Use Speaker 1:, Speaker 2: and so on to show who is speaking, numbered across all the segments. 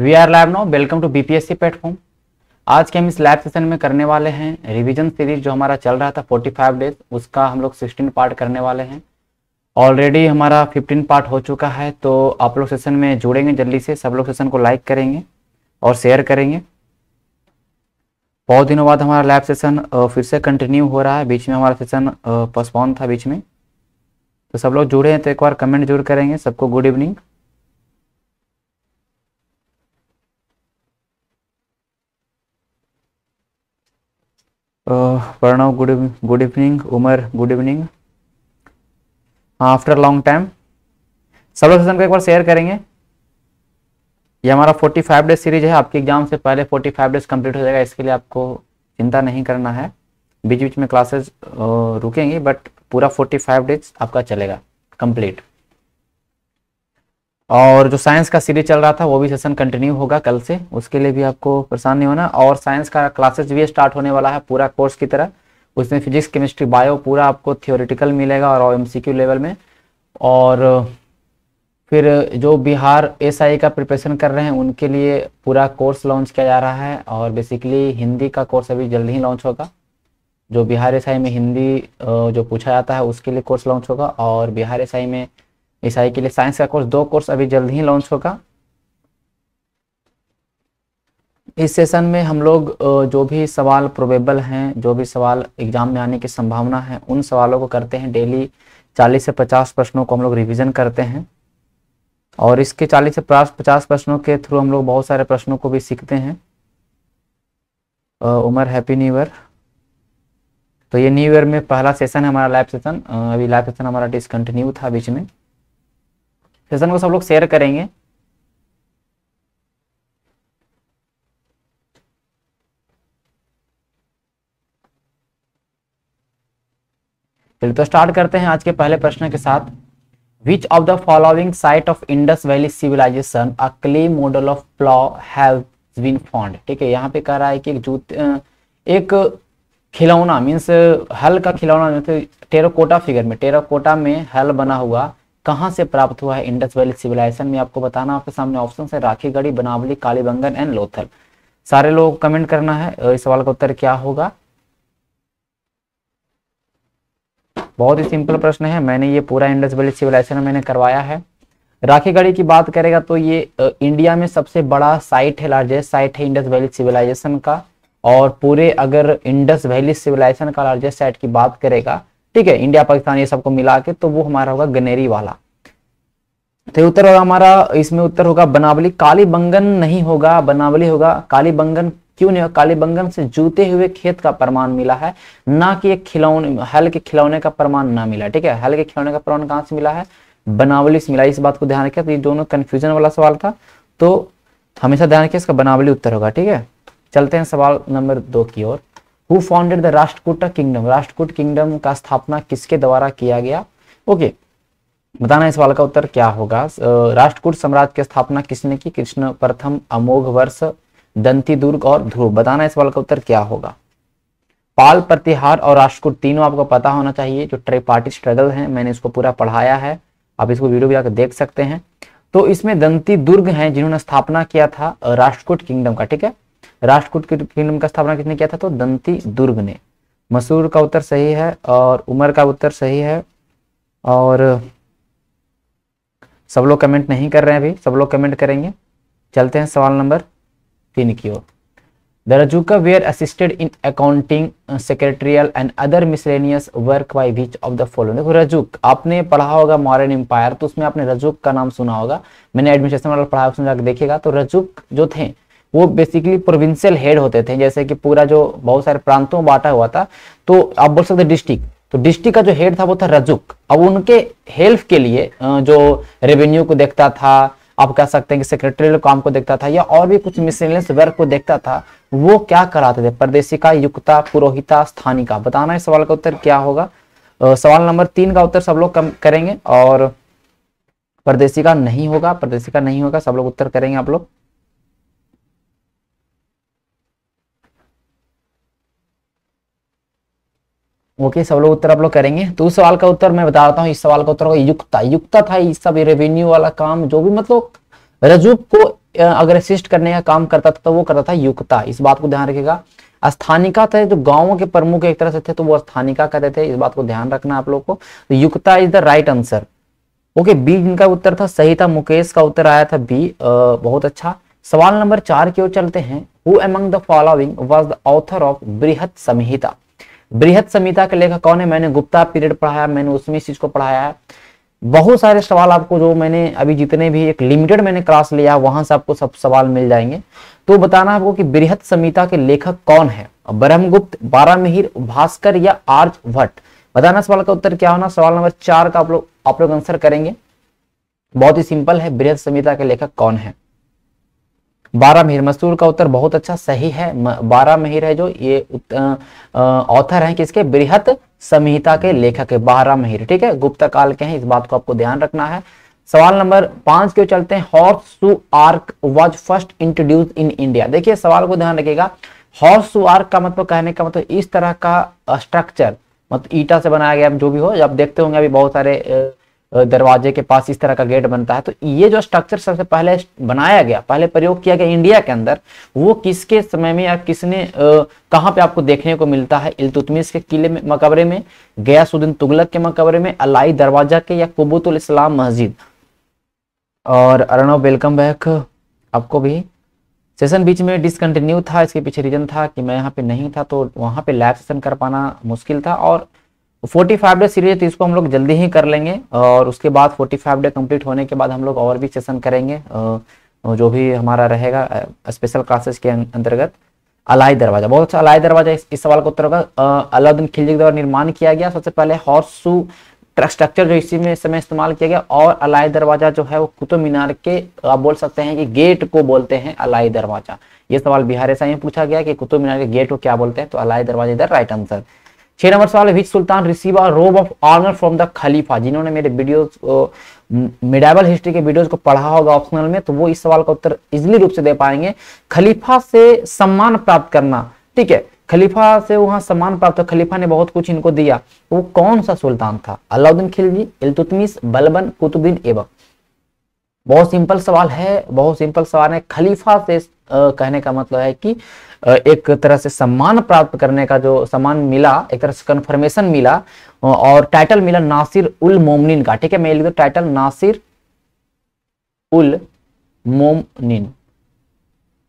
Speaker 1: We R lab no welcome to BPSC platform आज के हम इस लैब सेशन में करने वाले हैं रिवीजन सीरीज जो हमारा चल रहा था 45 डेज उसका हम लोग 16 पार्ट करने वाले हैं ऑलरेडी हमारा 15 पार्ट हो चुका है तो आप लोग सेशन में जुड़ेंगे जल्दी से सब लोग सेशन को लाइक करेंगे और शेयर करेंगे बहुत दिनों बाद हमारा लैब सेशन फिर से कंटिन्यू हो रहा है बीच में हमारा सेशन पोस्टपोन था बीच में तो सब लोग जुड़े हैं तो एक बार कमेंट जरूर करेंगे सबको good evening Pranav good good evening Umar good evening after long time सब लोग सेशन को एक बार शेयर करेंगे ये हमारा 45 डेज सीरीज है आपके एग्जाम से पहले 45 डेज कंप्लीट हो जाएगा इसके लिए आपको चिंता नहीं करना है बीच बीच में क्लासेस रुकेंगी बट पूरा 45 डेज आपका चलेगा कंप्लीट और जो साइंस का सीरीज चल रहा था वो भी सेशन कंटिन्यू होगा कल से उसके लिए भी आपको परेशान नहीं होना और साइंस का क्लासेस भी स्टार्ट होने वाला है पूरा कोर्स की तरह उसमें फिजिक्स केमिस्ट्री बायो पूरा आपको थियोरिटिकल मिलेगा और एम लेवल में और फिर जो बिहार एस का प्रिपरेशन कर रहे हैं उनके लिए पूरा कोर्स लॉन्च किया जा रहा है और बेसिकली हिंदी का कोर्स अभी जल्द ही लॉन्च होगा जो बिहार एस में हिंदी जो पूछा जाता है उसके लिए कोर्स लॉन्च होगा और बिहार एस में ईसाई के लिए साइंस का कोर्स दो कोर्स अभी जल्द ही लॉन्च होगा इस सेशन में हम लोग जो भी सवाल प्रोबेबल हैं जो भी सवाल एग्जाम में आने की संभावना है उन सवालों को करते हैं डेली 40 से 50 प्रश्नों को हम लोग रिविजन करते हैं और इसके 40 से 50 प्रश्नों के थ्रू हम लोग बहुत सारे प्रश्नों को भी सीखते हैं उमर हैप्पी न्यू ईयर तो ये न्यू ईयर में पहला सेशन है हमारा लाइव सेशन अभी लाइव सेशन हमारा डिसकंटिन्यू था बीच में सेशन को सब लोग शेयर करेंगे चलिए तो स्टार्ट करते हैं आज के पहले प्रश्न के साथ which of the following site of Indus valley civilisation a clay model of plough have found ठीक है यहाँ पे कह रहा है कि एक जूत एक खिलौना मीन्स हल का खिलौना टेराकोटा फिगर में टेराकोटा में हल बना हुआ कहाँ से प्राप्त हुआ है इंडस वैली सिविलाइजेशन में आपको बताना आपके सामने ऑप्शन है गढ़ी बनावली कालीबंगन एंड लोथल सारे को कमेंट करना है इस सवाल का उत्तर क्या होगा बहुत ही सिंपल प्रश्न है मैंने ये पूरा इंडस वैली सिविलाइजेशन मैंने करवाया है राखी गढ़ी की बात करेगा तो ये इंडिया में सबसे बड़ा साइट है लार्जेस्ट साइट है इंडस वैली सिविलाइजेशन का और पूरे अगर इंडस वैली सिविलाइजेशन का लार्जेस्ट साइट की बात करेगा ठीक है इंडिया पाकिस्तान ये सबको मिला के तो वो हमारा होगा गनेरी वाला तो उत्तर होगा हमारा इसमें उत्तर होगा बनावली काली बंगन नहीं होगा बनावली होगा काली बंगन क्यों नहीं होगा काली बंगन से जूते हुए खेत का प्रमाण मिला है ना कि एक खिलौने हल के खिलौने का प्रमाण ना मिला ठीक है हल के खिलौने का प्रमाण कहां से मिला है बनावली से मिला इस बात को ध्यान रखिए तो ये दोनों कंफ्यूजन वाला सवाल था तो हमेशा ध्यान रखिए इसका बनावली उत्तर होगा ठीक है चलते हैं सवाल नंबर दो की ओर who founded the Rashtrakuta kingdom Rashtrakuta kingdom का स्थापना किसके द्वारा किया गया ओके बताना इस सवाल का उत्तर क्या होगा uh, राष्ट्रकूट साम्राज्य की स्थापना किसने की कृष्ण प्रथम अमोघ वर्ष दंती दुर्ग और ध्रुव बताना इस सवाल का उत्तर क्या होगा पाल प्रतिहार और राष्ट्रकूट तीनों आपको पता होना चाहिए जो ट्रे पार्टी स्ट्रगल है मैंने इसको पूरा पढ़ाया है आप इसको वीडियो भी आकर देख सकते हैं तो इसमें दंती दुर्ग हैं जिन्होंने स्थापना किया था uh, राष्ट्रकूट किंगडम का ठीक है राष्ट्रकूट किंगडम का स्थापना किसने किया था तो दंती दुर्ग ने मसूर का उत्तर सही है और उमर का उत्तर सही है और सब लोग कमेंट नहीं कर रहे हैं अभी सब लोग कमेंट करेंगे चलते हैं सवाल नंबर तीन की ओर the Rajuka were assisted in accounting secretarial and other miscellaneous work by which of the following? देखो रजुक आपने पढ़ा होगा मॉडर्न एम्पायर तो उसमें आपने रजुक का नाम सुना होगा मैंने एडमिनिस्ट्रेशन वाला पढ़ा उसमें जाकर तो रजुक जो थे वो बेसिकली प्रोविंशियल हेड होते थे जैसे कि पूरा जो बहुत सारे प्रांतों में बांटा हुआ था तो आप बोल सकते डिस्ट्रिक्ट तो डिस्ट्रिक्ट का जो हेड था वो था रजुक अब उनके हेल्प के लिए जो रेवेन्यू को देखता था आप कह सकते हैं कि सेक्रेटरियल काम को देखता था या और भी कुछ मिसलेनियस वर्क को देखता था वो क्या कराते थे परदेशिका युक्ता पुरोहिता स्थानिका बताना इस सवाल का उत्तर क्या होगा आ, सवाल नंबर तीन का उत्तर सब लोग करेंगे और परदेशिका नहीं होगा प्रदेशिका नहीं होगा सब लोग उत्तर करेंगे आप लोग ओके सब लोग उत्तर आप लोग करेंगे तो उस सवाल का उत्तर मैं बता रहा हूँ इस सवाल का उत्तर होगा युक्ता युक्ता था इस सब रेवेन्यू वाला काम जो भी मतलब रजूब को अगर असिस्ट करने का काम करता था तो वो करता था युक्ता इस बात को ध्यान रखेगा स्थानिका थे जो गांवों के प्रमुख एक तरह से थे तो वो स्थानिका कहते थे इस बात को ध्यान रखना आप लोग को तो Yukta is the right answer okay B जिनका उत्तर था सही था मुकेश का उत्तर आया था बी बहुत अच्छा सवाल नंबर चार की ओर चलते हैं who among the following was the author of Brihat Samhita बृहद संहिता के लेखक कौन है मैंने गुप्ता पीरियड पढ़ाया मैंने उसमें इस चीज को पढ़ाया है बहुत सारे सवाल आपको जो मैंने अभी जितने भी एक लिमिटेड मैंने क्लास लिया वहां से आपको सब सवाल मिल जाएंगे तो बताना आपको कि बृहद संहिता के लेखक कौन है ब्रह्मगुप्त मिहिर भास्कर या आर्ज भट्ट बताना सवाल का उत्तर क्या होना सवाल नंबर चार का आप लोग आप लोग आंसर करेंगे बहुत ही सिंपल है बृहद संहिता के लेखक कौन है बारह मिहिर मसूर का उत्तर बहुत अच्छा सही है बारह मिहिर है जो ये ऑथर है किसके बृहत संहिता के लेखक है बारह मिहिर ठीक है गुप्त काल के हैं इस बात को आपको ध्यान रखना है सवाल नंबर पांच क्यों चलते हैं horseshoe arch was first introduce in India देखिए सवाल को ध्यान रखिएगा हॉर्स सू आर्क का मतलब कहने का मतलब इस तरह का स्ट्रक्चर मतलब ईटा से बनाया गया जो भी हो आप देखते होंगे अभी बहुत सारे दरवाजे के पास इस तरह का गेट बनता है तो ये जो स्ट्रक्चर सबसे पहले बनाया गया पहले प्रयोग किया गया इंडिया के अंदर वो किसके समय में या किसने कहाँ पे आपको देखने को मिलता है इलतुतमिस के किले में मकबरे में गयासुद्दीन तुगलक के मकबरे में अलाई दरवाजा के या कुबुतुल इस्लाम मस्जिद और अर्णव वेलकम बैक आपको भी सेशन बीच में डिसकंटिन्यू था इसके पीछे रीजन था कि मैं यहाँ पे नहीं था तो वहाँ पे लाइव सेशन कर पाना मुश्किल था और फोर्टी फाइव डे सीरीज तो इसको हम लोग जल्दी ही कर लेंगे और उसके बाद फोर्टी फाइव डे कम्प्लीट होने के बाद हम लोग और भी सेशन करेंगे जो भी हमारा रहेगा स्पेशल क्लासेस के अं-, अंतर्गत अलाई दरवाजा बहुत अच्छा अलाई दरवाजा इस, इस सवाल का उत्तर होगा अलाउद्दीन खिलजी द्वारा निर्माण किया गया सबसे पहले हॉर्सू स्ट्रक्चर जो इसी में समय इस्तेमाल किया गया और अलाई दरवाजा जो है वो कुतुब मीनार के आप बोल सकते हैं कि गेट को बोलते हैं अलाई दरवाजा ये सवाल बिहार ऐसा ही पूछा गया कि कुतुब मीनार के गेट को क्या बोलते हैं तो अलाई दरवाजा इधर राइट आंसर छह नंबर सवाल है विच सुल्तान receive a robe of honour from the खलीफा जिन्होंने मेरे वीडियोस मिडाइबल हिस्ट्री के वीडियोस को पढ़ा होगा ऑप्शनल में तो वो इस सवाल का उत्तर इजिली रूप से दे पाएंगे खलीफा से सम्मान प्राप्त करना ठीक है खलीफा से वहां सम्मान प्राप्त खलीफा ने बहुत कुछ इनको दिया तो वो कौन सा सुल्तान था अलाउद्दीन खिलजी इलतुतमिस बलबन कुतुबीन एबक बहुत सिंपल सवाल है बहुत सिंपल सवाल है खलीफा से आ, कहने का मतलब है कि एक तरह से सम्मान प्राप्त करने का जो सम्मान मिला एक तरह से कन्फर्मेशन मिला और टाइटल मिला नासिर उल मोमनिन का ठीक है मैं लिख दो टाइटल नासिर उल मोमनिन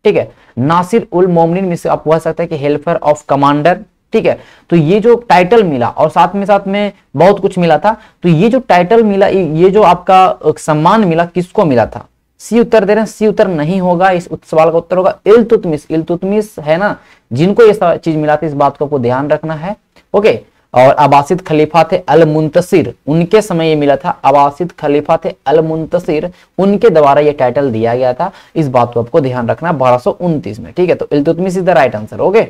Speaker 1: ठीक है नासिर उल मोमनिन में से आप कह सकते हैं कि हेल्पर ऑफ कमांडर ठीक है तो ये जो टाइटल मिला और साथ में साथ में बहुत कुछ मिला था तो ये जो टाइटल मिला ये जो आपका सम्मान मिला किसको मिला था सी उत्तर दे रहे हैं सी उत्तर नहीं होगा इस सवाल का उत्तर होगा इलतुतमिस इलतुतमिस है ना जिनको ये चीज मिला था इस बात को आपको ध्यान रखना है ओके और आबासित खलीफा थे अल मुंतसिर उनके समय ये मिला था आबासित खलीफा थे अल मुंतसिर उनके द्वारा ये टाइटल दिया गया था इस बात को आपको ध्यान रखना बारह में ठीक है तो Iltutmish is the right answer okay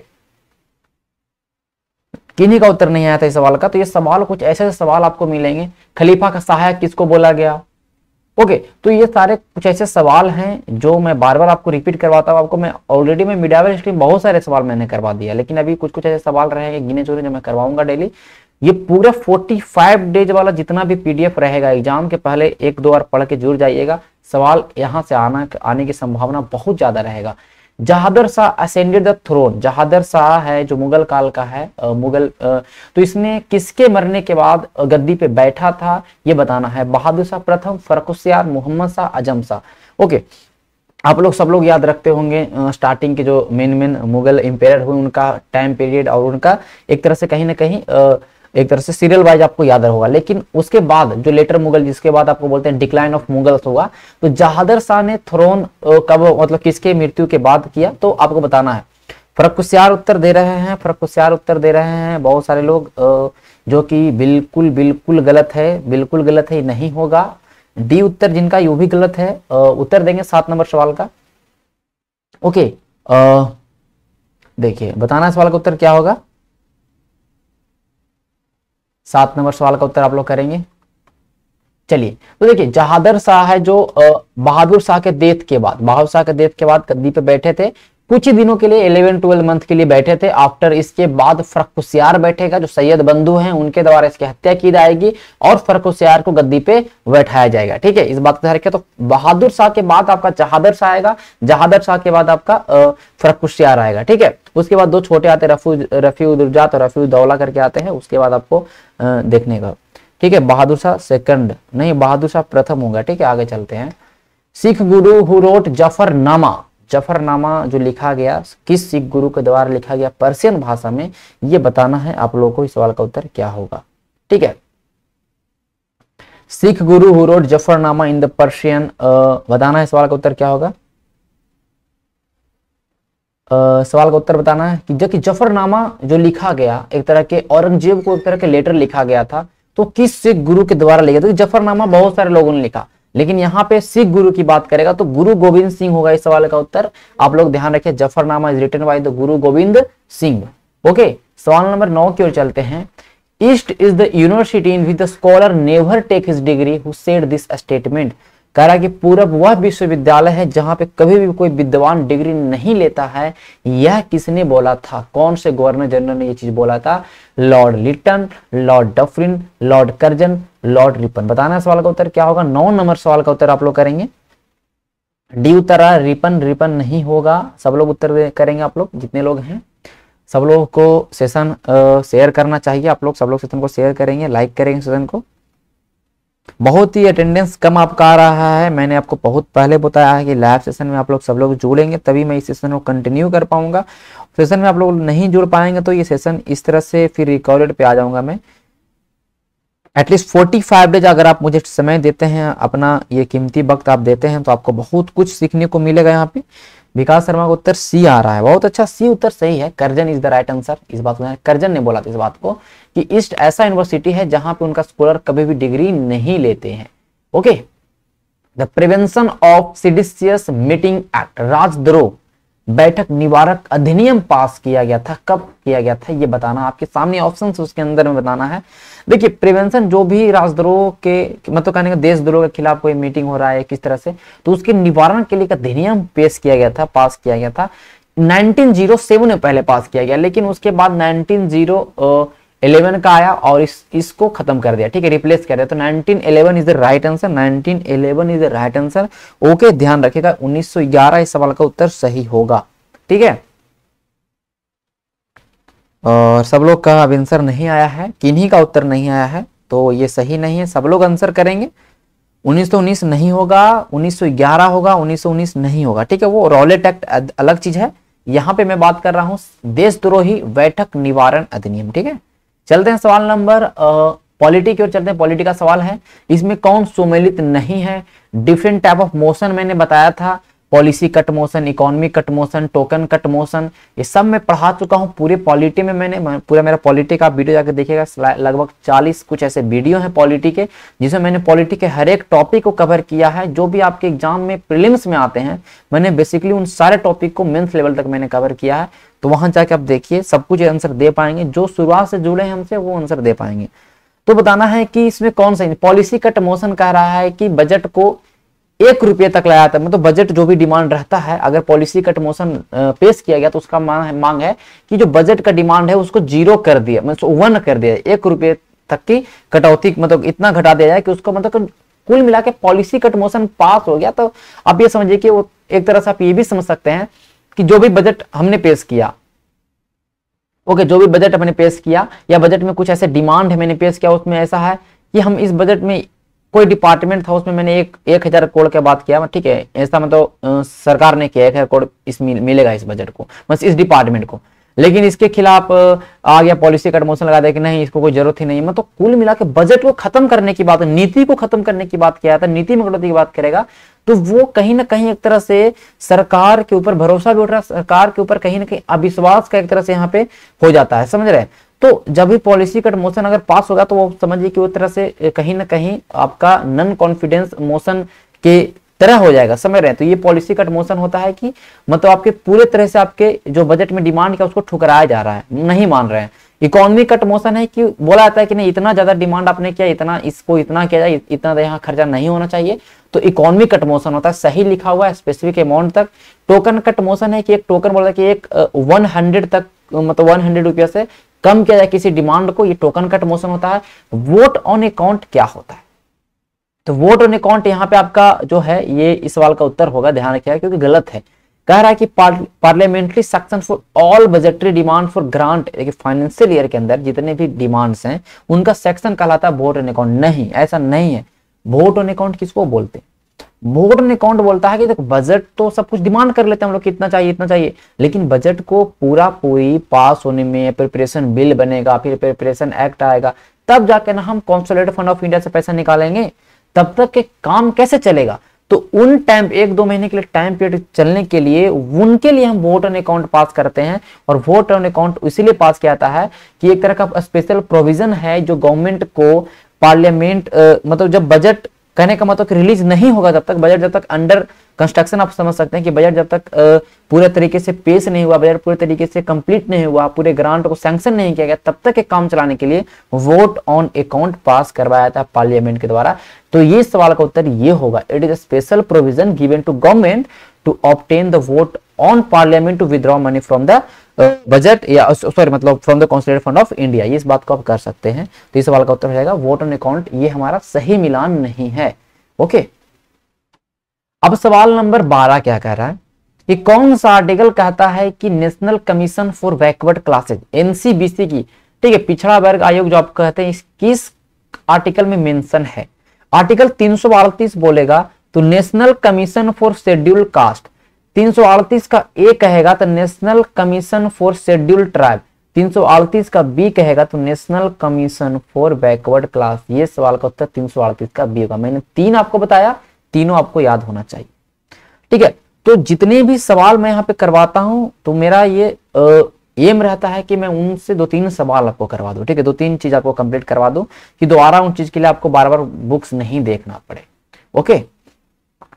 Speaker 1: किन्हीं का उत्तर नहीं आया था इस सवाल का तो ये सवाल कुछ ऐसे सवाल आपको मिलेंगे खलीफा का सहायक किसको बोला गया ओके तो ये सारे कुछ ऐसे सवाल हैं जो मैं बार बार आपको रिपीट करवाता हूँ आपको मैं ऑलरेडी मैं मीडिया हिस्ट्री में बहुत सारे सवाल मैंने करवा दिया लेकिन अभी कुछ कुछ ऐसे सवाल हैं गिने चुने जो मैं करवाऊंगा डेली ये पूरा 45 डेज वाला जितना भी पीडीएफ रहेगा एग्जाम के पहले एक दो बार पढ़ के जुड़ जाइएगा सवाल यहाँ से आना आने की संभावना बहुत ज्यादा रहेगा Jahandar Shah ascended the throne Jahandar Shah है जो मुगल काल का है मुगल तो इसने किसके मरने के बाद गद्दी पे बैठा था ये बताना है बहादुर शाह प्रथम फरकुशियार मोहम्मद शाह अजम शाह ओके आप लोग सब लोग याद रखते होंगे स्टार्टिंग के जो मेन मेन मुगल एम्पेयर हुए उनका टाइम पीरियड और उनका एक तरह से कहीं ना कहीं एक तरह से सीरियल वाइज आपको याद होगा लेकिन उसके बाद जो लेटर मुगल जिसके बाद आपको बोलते हैं डिक्लाइन ऑफ मुगल्स होगा तो जहादर शाह ने थ्रोन कब मतलब किसके मृत्यु के बाद किया तो आपको बताना है फरक कुश्यार उत्तर दे रहे हैं फरक कुश्यार उत्तर दे रहे हैं बहुत सारे लोग जो कि बिल्कुल बिल्कुल गलत है बिल्कुल गलत है नहीं होगा डी उत्तर जिनका यू भी गलत है उत्तर देंगे सात नंबर सवाल का ओके देखिए बताना सवाल का उत्तर क्या होगा सात नंबर सवाल का उत्तर आप लोग करेंगे चलिए तो देखिए जहादर शाह है जो बहादुर शाह के देत के बाद बहादुर शाह के देत के बाद गद्दी पे बैठे थे कुछ ही दिनों के लिए 11 12 मंथ के लिए बैठे थे आफ्टर इसके बाद फरकुशियार बैठेगा जो सैयद बंधु हैं उनके द्वारा इसकी हत्या की जाएगी और फरकुशियार को गद्दी पे बैठाया जाएगा ठीक है इस बात का रखे तो बहादुर शाह के बाद आपका जहादर शाह आएगा जहादर शाह के बाद आपका फरकुशियार आएगा ठीक है उसके बाद दो छोटे आते रफू रफी उदुरजात और रफी उदौला करके आते हैं उसके बाद आपको देखने का ठीक है बहादुर शाह सेकंड नहीं बहादुर शाह प्रथम होगा ठीक है आगे चलते हैं सिख गुरु हुरोट जफर नामा जफरनामा जो लिखा गया किस सिख गुरु के द्वारा लिखा गया पर्सियन भाषा में ये बताना है आप लोगों को इस सवाल का उत्तर क्या होगा ठीक है Sikh guru who wrote Zafarnama in the Persian बताना है सवाल का उत्तर क्या होगा आ, सवाल का उत्तर बताना है कि जबकि जफरनामा जो लिखा गया एक तरह के औरंगजेब को एक तरह के लेटर लिखा गया था तो किस सिख गुरु के द्वारा लिखा था जफरनामा बहुत सारे लोगों ने लिखा लेकिन यहाँ पे सिख गुरु की बात करेगा तो गुरु गोविंद सिंह होगा इस सवाल का उत्तर आप लोग ध्यान रखिए Zafarnama is written by the guru Gobind Singh okay सवाल नंबर नौ की ओर चलते हैं east is the university in with the scholar never take his degree who said this statement कह रहा कि पूरब वह विश्वविद्यालय है जहां पे कभी भी कोई विद्वान डिग्री नहीं लेता है यह किसने बोला था कौन से गवर्नर जनरल ने यह चीज बोला था Lord Lytton Lord Dufferin Lord Curzon Lord Ripon बताना सवाल का उत्तर क्या होगा नौ नंबर सवाल का उत्तर आप लोग करेंगे डी उत्तर रिपन रिपन नहीं होगा सब लोग उत्तर करेंगे आप लोग जितने लोग हैं सब लोगों को सेशन शेयर करना चाहिए आप लोग सब लोग सेशन को शेयर करेंगे लाइक करेंगे सेशन को बहुत ही अटेंडेंस कम आपका आ रहा है मैंने आपको बहुत पहले बताया है कि लाइव सेशन में आप लोग सब लोग जुड़ेंगे तभी मैं इस सेशन को कंटिन्यू कर पाऊंगा सेशन में आप लोग नहीं जुड़ पाएंगे तो ये सेशन इस तरह से फिर रिकॉर्डेड पे आ जाऊंगा मैं एटलीस्ट फोर्टी फाइव डेज अगर आप मुझे समय देते हैं अपना ये कीमती वक्त आप देते हैं तो आपको बहुत कुछ सीखने को मिलेगा यहाँ पे विकास शर्मा का उत्तर सी आ रहा है बहुत अच्छा सी उत्तर सही है Curzon is the right answer इस बात को करजन ने बोला इस बात को कि ईस्ट ऐसा यूनिवर्सिटी है जहां पे उनका स्कॉलर कभी भी डिग्री नहीं लेते हैं okay the prevention of seditious meeting act राजद्रोह बैठक निवारक अधिनियम पास किया गया था कब किया गया था ये बताना आपके सामने ऑप्शन उसके अंदर में बताना है देखिए प्रिवेंशन जो भी राजद्रोह के मतलब कहने का देशद्रोह के खिलाफ कोई मीटिंग हो रहा है किस तरह से तो उसके निवारण के लिए एक अधिनियम पेश किया गया था पास किया गया था 1907 में पहले पास किया गया लेकिन उसके बाद 1911 का आया और इस इसको खत्म कर दिया ठीक है रिप्लेस कर दिया तो 1911 is the right answer 1911 is the right answer okay ध्यान रखिएगा 1911 इस सवाल का उत्तर सही होगा ठीक है और सब लोग का अब आंसर नहीं आया है किन्हीं का उत्तर नहीं आया है तो ये सही नहीं है सब लोग आंसर करेंगे उन्नीस उन्नीस नहीं होगा 1911 होगा 1919 नहीं होगा ठीक है वो रॉलेट एक्ट अलग चीज है यहाँ पे मैं बात कर रहा हूँ देशद्रोही बैठक निवारण अधिनियम ठीक है चलते हैं सवाल नंबर पॉलिटी की ओर चलते हैं पॉलिटी का सवाल है इसमें कौन सुमेलित नहीं है डिफरेंट टाइप ऑफ मोशन मैंने बताया था policy cut motion economy cut motion token cut motion ये सब मैं पढ़ा चुका हूँ पूरे पॉलिटी में मैंने पूरा मेरा पॉलिटी का वीडियो जाकर देखिएगा लगभग 40 कुछ ऐसे वीडियो हैं पॉलिटी के जिसमें मैंने पॉलिटी के हर एक टॉपिक को कवर किया है जो भी आपके एग्जाम में प्रिलिम्स में आते हैं मैंने बेसिकली उन सारे टॉपिक को मेन्थ लेवल तक मैंने कवर किया है तो वहां जाके आप देखिए सब कुछ आंसर दे पाएंगे जो शुरुआत से जुड़े हैं हमसे वो आंसर दे पाएंगे तो बताना है कि इसमें कौन सा पॉलिसी कट मोशन कह रहा है कि बजट को एक रुपये तक लाया जाता है मतलब बजट जो भी डिमांड रहता है अगर पॉलिसी कट मोशन पेश किया गया तो उसका मांग है कि जो बजट का डिमांड है उसको जीरो कर दिया मतलब वन कर दिया एक रुपये तक की कटौती मतलब इतना घटा दिया जाए कि उसको मतलब कुल मिला के पॉलिसी कट मोशन पास हो गया तो आप ये समझिए कि वो एक तरह से आप ये भी समझ सकते हैं कि जो भी बजट हमने पेश किया ओके जो भी बजट हमने पेश किया या बजट में कुछ ऐसे डिमांड है मैंने पेश किया उसमें ऐसा है कि हम इस बजट में कोई डिपार्टमेंट था उसमें मैंने एक एक हजार करोड़ की बात किया ठीक है ऐसा मतलब सरकार ने किया एक हजार करोड़ इस मिलेगा इस बजट को बस इस डिपार्टमेंट को लेकिन इसके खिलाफ आ गया पॉलिसी का मोशन लगा दिया कि नहीं इसको कोई जरूरत ही नहीं मतलब कुल मिला के बजट को खत्म करने की बात नीति को खत्म करने की बात किया था नीति में कटौती की बात करेगा तो वो कहीं ना कहीं एक तरह से सरकार के ऊपर भरोसा भी उठ रहा है सरकार के ऊपर कहीं ना कहीं अविश्वास का एक तरह से यहाँ पे हो जाता है समझ रहे तो जब भी पॉलिसी कट मोशन अगर पास होगा तो वो समझिए कि वो तरह से कहीं ना कहीं आपका नन कॉन्फिडेंस मोशन के तरह हो जाएगा समझ रहे हैं तो ये पॉलिसी कट मोशन होता है कि मतलब आपके पूरे तरह से आपके जो बजट में डिमांड का उसको ठुकराया जा रहा है नहीं मान रहे हैं इकोनॉमी कट मोशन है कि बोला जाता है कि नहीं इतना ज्यादा डिमांड आपने किया इतना इसको इतना किया जाए इतना तो यहाँ खर्चा नहीं होना चाहिए तो इकोनॉमी कट मोशन होता है सही लिखा हुआ है स्पेसिफिक अमाउंट तक टोकन कट मोशन है कि एक टोकन बोला कि एक वन हंड्रेड तक मतलब वन हंड्रेड रुपया से कम किया जाए किसी डिमांड को ये टोकन कट मोशन होता है वोट ऑन अकाउंट क्या होता है तो वोट ऑन अकाउंट यहाँ पे आपका जो है ये इस सवाल का उत्तर होगा ध्यान रखिएगा क्योंकि गलत है कह रहा है कि parliamentary sanction for all budgetary demand for grant देखिए फाइनेंशियल ईयर के अंदर जितने भी डिमांड्स हैं उनका सेक्शन कहलाता है वोट ऑन अकाउंट नहीं ऐसा नहीं है वोट ऑन अकाउंट किसको बोलते हैं बोर्ड ने अकाउंट बोलता है कि देखो बजट तो सब कुछ डिमांड कर लेते हैं हम लोग कितना चाहिए इतना चाहिए लेकिन बजट को पूरा पूरी पास होने में प्रिपरेशन बिल बनेगा फिर प्रिपरेशन एक्ट आएगा तब जाके ना हम कॉन्सोलेट फंड ऑफ इंडिया से पैसा निकालेंगे तब तक के काम कैसे चलेगा तो उन टाइम एक दो महीने के लिए टाइम पीरियड चलने के लिए उनके लिए हम वोट ऑन अकाउंट पास करते हैं और वोट ऑन अकाउंट इसीलिए पास किया जाता है कि एक तरह का स्पेशल प्रोविजन है जो गवर्नमेंट को पार्लियामेंट मतलब जब बजट कहने का मतलब कि रिलीज नहीं होगा जब तक बजट जब तक अंडर कंस्ट्रक्शन आप समझ सकते हैं कि बजट जब तक पूरे तरीके से पेश नहीं हुआ बजट पूरे तरीके से कंप्लीट नहीं हुआ पूरे ग्रांट को सैंक्शन नहीं किया गया तब तक ये काम चलाने के लिए वोट ऑन अकाउंट पास करवाया था पार्लियामेंट के द्वारा तो ये सवाल का उत्तर ये होगा it is a special provision given to government to obtain the vote on parliament to withdraw money from the budget या सॉरी मतलब from the consolidated fund of India ये इस बात को आप कर सकते हैं तो इस सवाल का उत्तर हो जाएगा वोट ऑन अकाउंट ये हमारा सही मिलान नहीं है ओके अब सवाल नंबर बारह क्या कह रहा है कि कौन सा आर्टिकल कहता है कि national commission for backward classes NCBC की ठीक है पिछड़ा वर्ग आयोग जो आप कहते हैं किस आर्टिकल में मेंशन है आर्टिकल तीन बोलेगा तो national commission for schedule caste 338 का ए कहेगा तो national commission for schedule tribe 338 का बी कहेगा तो national commission for backward class ये सवाल का उत्तर तीन का बी होगा मैंने तीन आपको बताया तीनों आपको याद होना चाहिए ठीक है तो जितने भी सवाल मैं यहाँ पे करवाता हूं तो मेरा ये एम रहता है कि मैं उनसे दो तीन सवाल आपको करवा दू ठीक है दो तीन चीज आपको कंप्लीट करवा दू कि दोबारा उन चीज के लिए आपको बार बार बुक्स नहीं देखना पड़े okay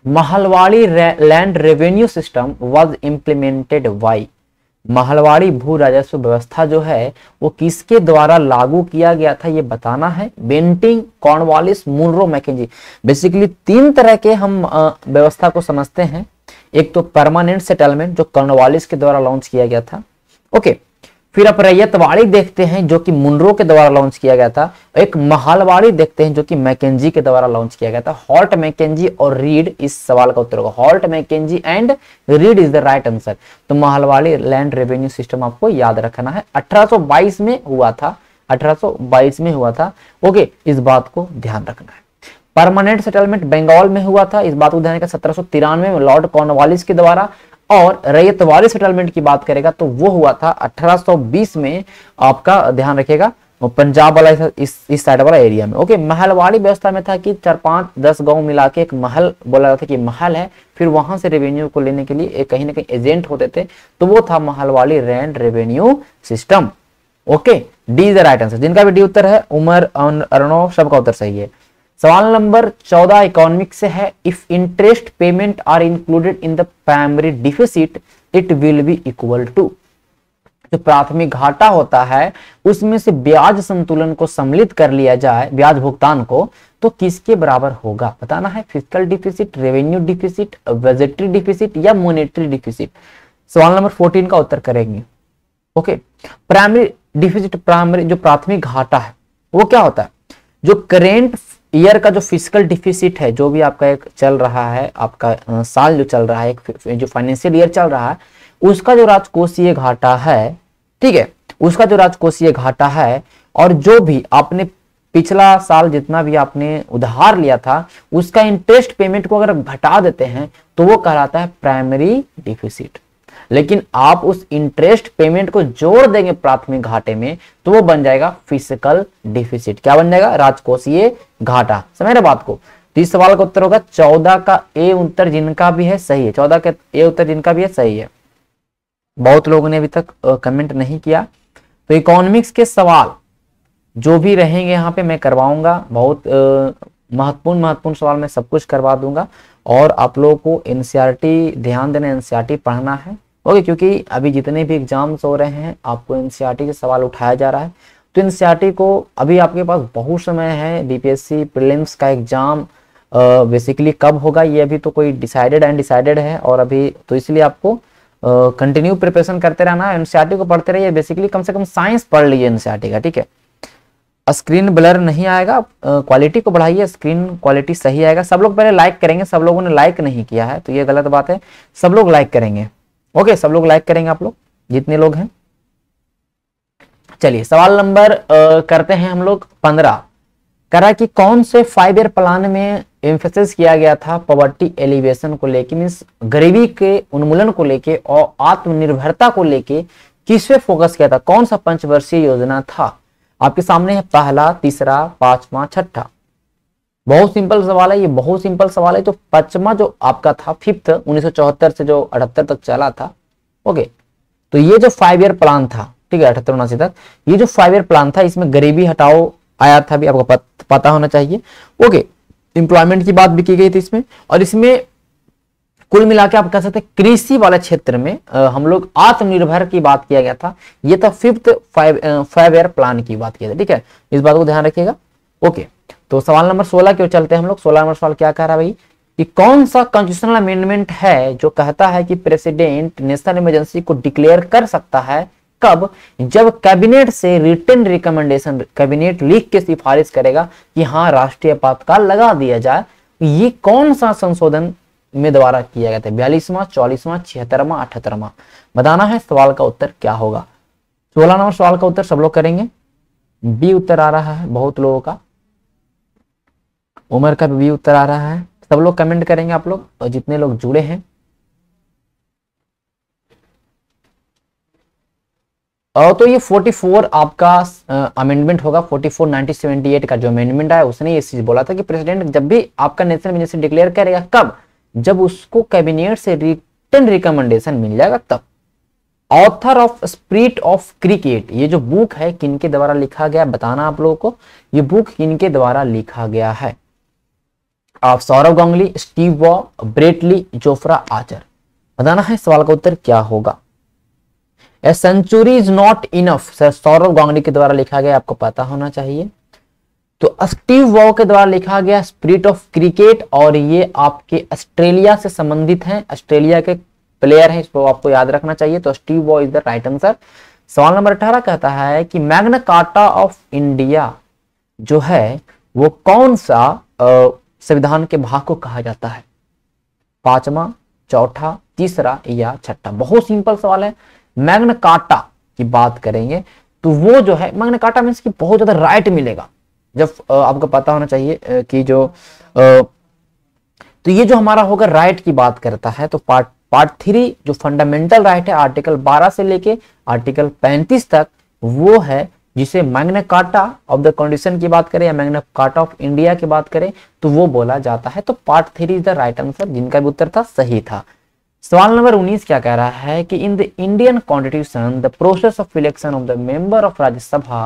Speaker 1: Mahalwari land revenue system was implemented by Mahalwari भू राजस्व व्यवस्था जो है वो किसके द्वारा लागू किया गया था ये बताना है Bentinck Cornwallis Munro Mackenzie basically तीन तरह के हम व्यवस्था को समझते हैं एक तो परमानेंट सेटलमेंट जो कॉर्नवालिस के द्वारा लॉन्च किया गया था ओके okay. फिर आप रैयतवाड़ी देखते हैं जो कि मुनरो के द्वारा लॉन्च किया गया था एक महालवाड़ी देखते हैं जो कि मैकेजी के द्वारा लॉन्च किया गया था हॉल्ट मैकेजी और रीड इस सवाल का उत्तर होगा Holt Mackenzie and Reid is the right answer तो महालवाड़ी लैंड रेवेन्यू सिस्टम आपको याद रखना है अठारह में हुआ था अठारह में हुआ था ओके इस बात को ध्यान रखना है परमानेंट सेटलमेंट बंगाल में हुआ था इस बात को ध्यान रखना सत्रह में लॉर्ड कॉर्नवालिस के द्वारा और रैयत वाली सेटलमेंट की बात करेगा तो वो हुआ था 1820 में आपका ध्यान रखेगा पंजाब वाला इस इस साइड वाला एरिया में ओके महलवाड़ी व्यवस्था में था कि चार पांच दस गांव मिला के एक महल बोला जाता था कि महल है फिर वहां से रेवेन्यू को लेने के लिए कहीं ना कहीं एजेंट होते थे तो वो था Mahalwari rent revenue system okay D is the right answer जिनका भी डी उत्तर है उमर अरुणव सबका उत्तर सही है सवाल नंबर चौदह इकोनॉमिक से है if interest payment are included in the primary deficit it will be equal to जो प्राथमिक घाटा होता है उसमें से ब्याज संतुलन को सम्मिलित कर लिया जाए ब्याज भुगतान को तो किसके बराबर होगा बताना है fiscal deficit revenue deficit budgetary deficit या मोनेटरी डिफिसिट सवाल नंबर फोर्टीन का उत्तर करेंगे ओके प्राइमरी डिफिसिट प्राइमरी जो प्राथमिक घाटा है वो क्या होता है जो करेंट ईयर का जो फिजिकल डिफिसिट है जो भी आपका एक चल रहा है आपका साल जो चल रहा है जो फाइनेंशियल ईयर चल रहा है उसका जो राजकोषीय घाटा है ठीक है उसका जो राजकोषीय घाटा है और जो भी आपने पिछला साल जितना भी आपने उधार लिया था उसका इंटरेस्ट पेमेंट को अगर घटा देते हैं तो वो कहलाता है प्राइमरी डिफिसिट लेकिन आप उस इंटरेस्ट पेमेंट को जोड़ देंगे प्राथमिक घाटे में तो वो बन जाएगा फिजिकल डिफिसिट क्या बन जाएगा राजकोषीय घाटा समझ रहे बात को तीस तो इस सवाल का उत्तर होगा चौदह का ए उत्तर जिनका भी है सही है चौदह का ए उत्तर जिनका भी है सही है बहुत लोगों ने अभी तक कमेंट नहीं किया तो इकोनॉमिक्स के सवाल जो भी रहेंगे यहाँ पे मैं करवाऊंगा बहुत महत्वपूर्ण महत्वपूर्ण सवाल मैं सब कुछ करवा दूंगा और आप लोगों को एनसीआरटी e ध्यान देना एनसीआरटी e पढ़ना है ओके क्योंकि अभी जितने भी एग्जाम्स हो रहे हैं आपको एन e से सवाल उठाया जा रहा है तो एन e को अभी आपके पास बहुत समय है बीपीएससी प्रिलिम्स का एग्जाम बेसिकली कब होगा ये अभी तो कोई डिसाइडेड एंड डिसाइडेड है और अभी तो इसलिए आपको कंटिन्यू प्रिपरेशन करते रहना एन e को पढ़ते रहिए बेसिकली कम से कम साइंस पढ़ लीजिए एन का ठीक है स्क्रीन ब्लर नहीं आएगा क्वालिटी को बढ़ाइए स्क्रीन क्वालिटी सही आएगा सब लोग पहले लाइक करेंगे सब लोगों ने लाइक नहीं किया है तो ये गलत बात है सब लोग लाइक करेंगे ओके सब लोग लाइक करेंगे आप लोग जितने लोग हैं चलिए सवाल नंबर करते हैं हम लोग पंद्रह करा कि कौन से फाइव ईयर प्लान में एम्फेसिस किया गया था पॉवर्टी एलिवेशन को लेके मीन्स गरीबी के उन्मूलन को लेके और आत्मनिर्भरता को लेके किस पे फोकस किया था कौन सा पंचवर्षीय योजना था आपके सामने है पहला तीसरा पांचवा छठा बहुत सिंपल सवाल है ये बहुत सिंपल सवाल है तो पचमा जो आपका था फिफ्थ उन्नीस से जो अठहत्तर तक चला था ओके तो ये जो फाइव ईयर प्लान था ठीक है अठहत्तर उनासी तक ये जो फाइव ईयर प्लान था इसमें गरीबी हटाओ आया था भी आपको पता होना चाहिए ओके इंप्लॉयमेंट की बात भी की गई थी इसमें और इसमें कुल मिला के आप कह सकते कृषि वाले क्षेत्र में आ, हम लोग आत्मनिर्भर की बात किया गया था ये था fifth five five year plan की बात किया था ठीक है इस बात को ध्यान रखिएगा ओके तो सवाल नंबर सोलह क्यों चलते हैं हम लोग सोलह नंबर सवाल क्या कह रहा है भाई कि कौन सा कॉन्स्टिट्यूशनल अमेंडमेंट है जो कहता है कि प्रेसिडेंट नेशनल इमरजेंसी को डिक्लेयर कर सकता है कब जब कैबिनेट से रिटर्न रिकमेंडेशन कैबिनेट लिख के सिफारिश करेगा कि हाँ राष्ट्रीय आपातकाल लगा दिया जाए ये कौन सा संशोधन में द्वारा किया गया था बयालीसवा चौलीसवा छिहत्तरवा अठहत्तरवा बताना है सवाल का उत्तर क्या होगा सोलह नंबर सवाल का उत्तर सब लोग करेंगे बी उत्तर आ रहा है बहुत लोगों का उमर का भी उत्तर आ रहा है सब लोग कमेंट करेंगे आप लोग और जितने लोग जुड़े हैं और तो ये 44 आपका अमेंडमेंट होगा 44 1978 का जो अमेंडमेंट आया उसने ये चीज बोला था कि प्रेसिडेंट जब भी आपका नेशनल इमरजेंसी डिक्लेयर करेगा कब जब उसको कैबिनेट से रिटर्न रिकमेंडेशन मिल जाएगा तब author of spirit of cricket ये जो बुक है किनके द्वारा लिखा गया बताना आप लोगों को ये बुक किनके द्वारा लिखा गया है of Sourav Ganguly Steve Waugh Brett Lee Jofra Archer बताना है सवाल का उत्तर क्या होगा A century is not enough sir Sourav Ganguly के द्वारा लिखा गया आपको पता होना चाहिए तो स्टीव वॉ के द्वारा लिखा गया स्प्रिट ऑफ क्रिकेट और ये आपके ऑस्ट्रेलिया से संबंधित है ऑस्ट्रेलिया के प्लेयर है इसको आपको याद रखना चाहिए तो Steve Waugh is the right answer सवाल नंबर अठारह कहता है कि मैग्ना कार्टा ऑफ इंडिया जो है वो कौन सा संविधान के भाग को कहा जाता है पांचवा चौथा तीसरा या छठा बहुत सिंपल सवाल है मैग्न काटा की बात करेंगे तो वो जो है मैग्न काटा मीन्स बहुत ज्यादा राइट मिलेगा जब आपको पता होना चाहिए कि जो तो ये जो हमारा होगा राइट की बात करता है तो पार्ट पार्ट थ्री जो फंडामेंटल राइट है आर्टिकल 12 से लेके आर्टिकल 35 तक वो है जिसे Magna Carta of the condition की बात करें या मैग्ना कार्टा ऑफ इंडिया की बात करें तो वो बोला जाता है तो part three is the right answer जिनका भी उत्तर था सही था सवाल नंबर 19 क्या कह रहा है कि in the Indian constitution the process of election of the member of Rajya Sabha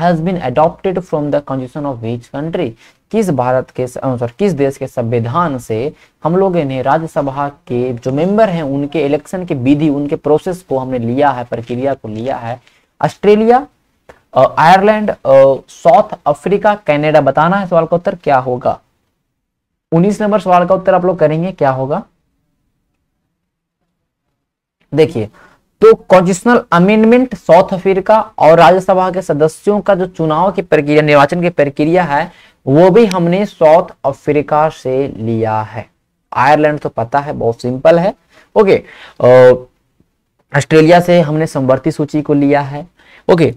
Speaker 1: has been adopted from the constitution of which country किस भारत के सॉरी किस देश के संविधान से हम लोग इन्हें राज्यसभा के जो मेंबर हैं उनके इलेक्शन की विधि उनके प्रोसेस को हमने लिया है प्रक्रिया को लिया है Australia Ireland South Africa Canada बताना है सवाल का उत्तर क्या होगा 19 नंबर सवाल का उत्तर आप लोग करेंगे क्या होगा देखिए तो कॉन्स्टिट्यूशनल अमेंडमेंट साउथ अफ्रीका और राज्यसभा के सदस्यों का जो चुनाव की प्रक्रिया निर्वाचन की प्रक्रिया है वो भी हमने साउथ अफ्रीका से लिया है आयरलैंड तो पता है बहुत सिंपल है ओके ऑस्ट्रेलिया से हमने समवर्ती सूची को लिया है ओके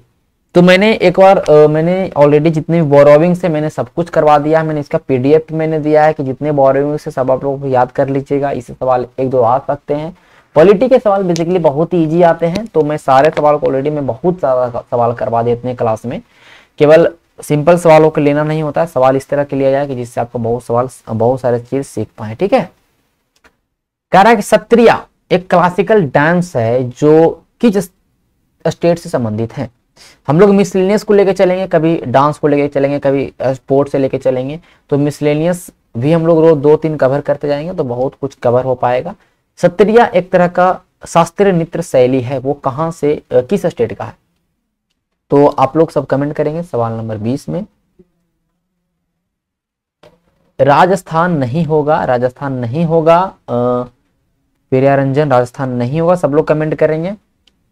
Speaker 1: तो मैंने एक बार मैंने ऑलरेडी जितने बोरोविंग से मैंने सब कुछ करवा दिया है मैंने इसका पीडीएफ मैंने दिया है कि जितने बोरोविंग से सब आप लोगों को याद कर लीजिएगा इसे सवाल एक दो आ सकते हैं पॉलिटी के सवाल बेसिकली बहुत ही ईजी आते हैं तो मैं सारे सवाल को ऑलरेडी मैं बहुत सारा सवाल करवा देते हैं क्लास में केवल सिंपल सवालों को लेना नहीं होता है सवाल इस तरह के लिया जाए कि जिससे आपको बहुत सवाल बहुत सारे चीज सीख पाए ठीक है कह रहा है कि सत्रिया एक क्लासिकल डांस है जो किस स्टेट से संबंधित है हम लोग मिसलेनियस को लेकर चलेंगे कभी डांस को लेकर चलेंगे कभी स्पोर्ट्स से लेकर चलेंगे तो मिसलेनियस भी हम लोग रोज दो तीन कवर करते जाएंगे तो बहुत कुछ कवर हो पाएगा सत्रिया एक तरह का शास्त्रीय नृत्य शैली है वो कहाँ से किस स्टेट का है तो आप लोग सब कमेंट करेंगे सवाल नंबर बीस में राजस्थान नहीं होगा राजस्थान नहीं होगा प्रिया रंजन राजस्थान नहीं होगा सब लोग कमेंट करेंगे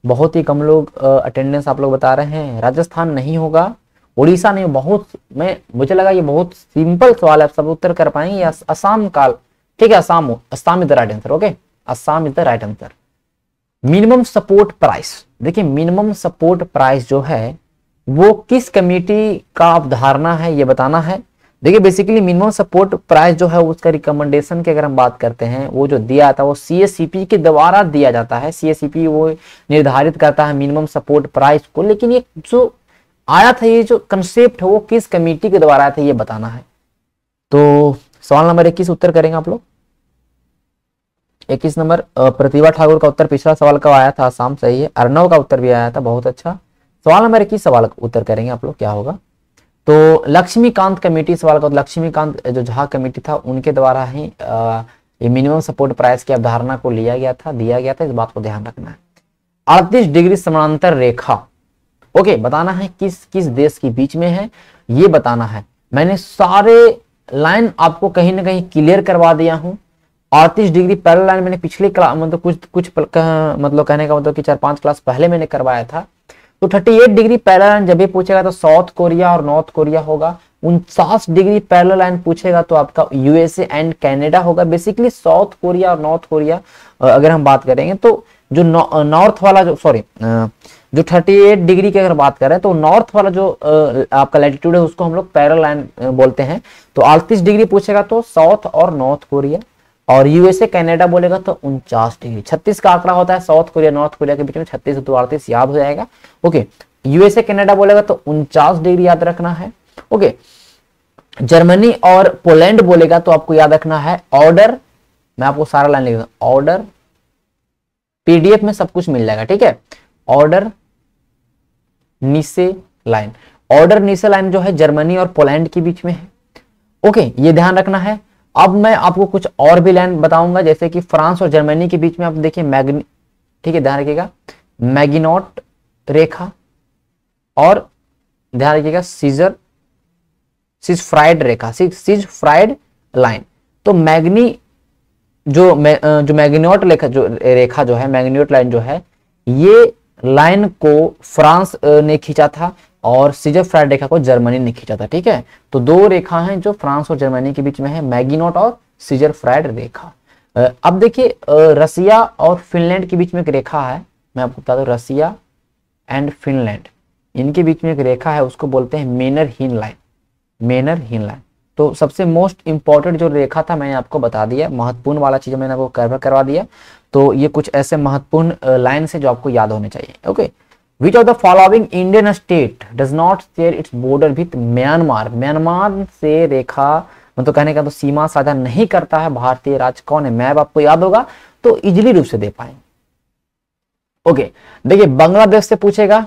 Speaker 1: बहुत ही कम लोग अटेंडेंस आप लोग बता रहे हैं राजस्थान नहीं होगा उड़ीसा नहीं बहुत मैं मुझे लगा ये बहुत सिंपल सवाल है आप सब उत्तर कर पाएंगे असम काल ठीक है Assam Assam is the right answer okay Assam is the right answer minimum support price देखिए मिनिमम सपोर्ट प्राइस जो है वो किस कमेटी का अवधारणा है ये बताना है देखिए बेसिकली मिनिमम सपोर्ट प्राइस जो है उसका रिकमेंडेशन की अगर हम बात करते हैं वो जो दिया था वो सी के द्वारा दिया जाता है सी वो निर्धारित करता है मिनिमम सपोर्ट प्राइस को लेकिन ये जो आया था ये जो कंसेप्ट है वो किस कमेटी के द्वारा आया था ये बताना है तो सवाल नंबर इक्कीस उत्तर करेंगे आप लोग इक्कीस नंबर प्रतिभा ठाकुर का उत्तर पिछला सवाल का आया था आसाम सही है अर्नव का उत्तर भी आया था बहुत अच्छा सवाल नंबर इक्कीस सवाल उत्तर करेंगे आप लोग क्या होगा तो लक्ष्मीकांत कमेटी सवाल का तो लक्ष्मीकांत जो झा कमेटी था उनके द्वारा ही ये मिनिमम सपोर्ट प्राइस की अवधारणा को लिया गया था दिया गया था इस बात को ध्यान रखना है अड़तीस डिग्री समानांतर रेखा ओके बताना है किस किस देश के बीच में है ये बताना है मैंने सारे लाइन आपको कहीं ना कहीं क्लियर करवा दिया हूँ अड़तीस डिग्री पहला लाइन मैंने पिछले क्लास मतलब कुछ कुछ मतलब कहने का मतलब कि चार पांच क्लास पहले मैंने करवाया था तो 38 डिग्री पैरल लाइन जब भी पूछेगा तो साउथ कोरिया और नॉर्थ कोरिया होगा उनचास डिग्री पैरल लाइन पूछेगा तो आपका यूएसए एंड कैनेडा होगा बेसिकली साउथ कोरिया और नॉर्थ कोरिया अगर हम बात करेंगे तो जो नॉर्थ वाला जो सॉरी जो 38 डिग्री की अगर बात करें तो नॉर्थ वाला जो आपका लैटिट्यूड है उसको हम लोग पैरल लाइन बोलते हैं तो अड़तीस डिग्री पूछेगा तो साउथ और नॉर्थ कोरिया और यूएसए कनाडा बोलेगा तो उनचास डिग्री छत्तीस का आंकड़ा होता है साउथ कोरिया नॉर्थ कोरिया के बीच में छत्तीस दो अड़तीस याद हो जाएगा ओके यूएसए कनाडा बोलेगा तो उनचास डिग्री याद रखना है ओके जर्मनी और पोलैंड बोलेगा तो आपको याद रखना है ऑर्डर मैं आपको सारा लाइन लिखा ऑर्डर पीडीएफ में सब कुछ मिल जाएगा ठीक है ऑर्डर नीचे लाइन ऑर्डर नीचे लाइन जो है जर्मनी और पोलैंड के बीच में है ओके ये ध्यान रखना है अब मैं आपको कुछ और भी लाइन बताऊंगा जैसे कि फ्रांस और जर्मनी के बीच में आप देखिए मैग्नी ठीक है ध्यान रखिएगा मैगिनोट रेखा और ध्यान रखिएगा सीजर सीज फ्राइड रेखा सीज फ्राइड लाइन तो मैग्नी जो मै, जो मैग्नियोट रेखा जो रेखा जो है मैग्नियोट लाइन जो है ये लाइन को फ्रांस ने खींचा था और सीजर फ्राइड रेखा को जर्मनी ने खींचा था ठीक है तो दो रेखा है जो फ्रांस और जर्मनी के बीच में है मैगिनोट और सीजर फ्राइड रेखा अब देखिए रसिया और फिनलैंड के बीच में एक रेखा है मैं आपको बता दू रसिया एंड फिनलैंड इनके बीच में एक रेखा है उसको बोलते हैं मेनर हिन लाइन मेनर हिन लाइन तो सबसे मोस्ट इंपॉर्टेंट जो रेखा था मैंने आपको बता दिया महत्वपूर्ण वाला चीज मैंने आपको कवर करवा दिया तो ये कुछ ऐसे महत्वपूर्ण लाइन है जो आपको याद होने चाहिए okay which of the following Indian state does not share its border with Myanmar Myanmar से रेखा मतलब कहने का तो सीमा साझा नहीं करता है भारतीय राज्य कौन है मैप आपको याद होगा तो इजिली रूप से दे पाए ओके देखिए बांग्लादेश से पूछेगा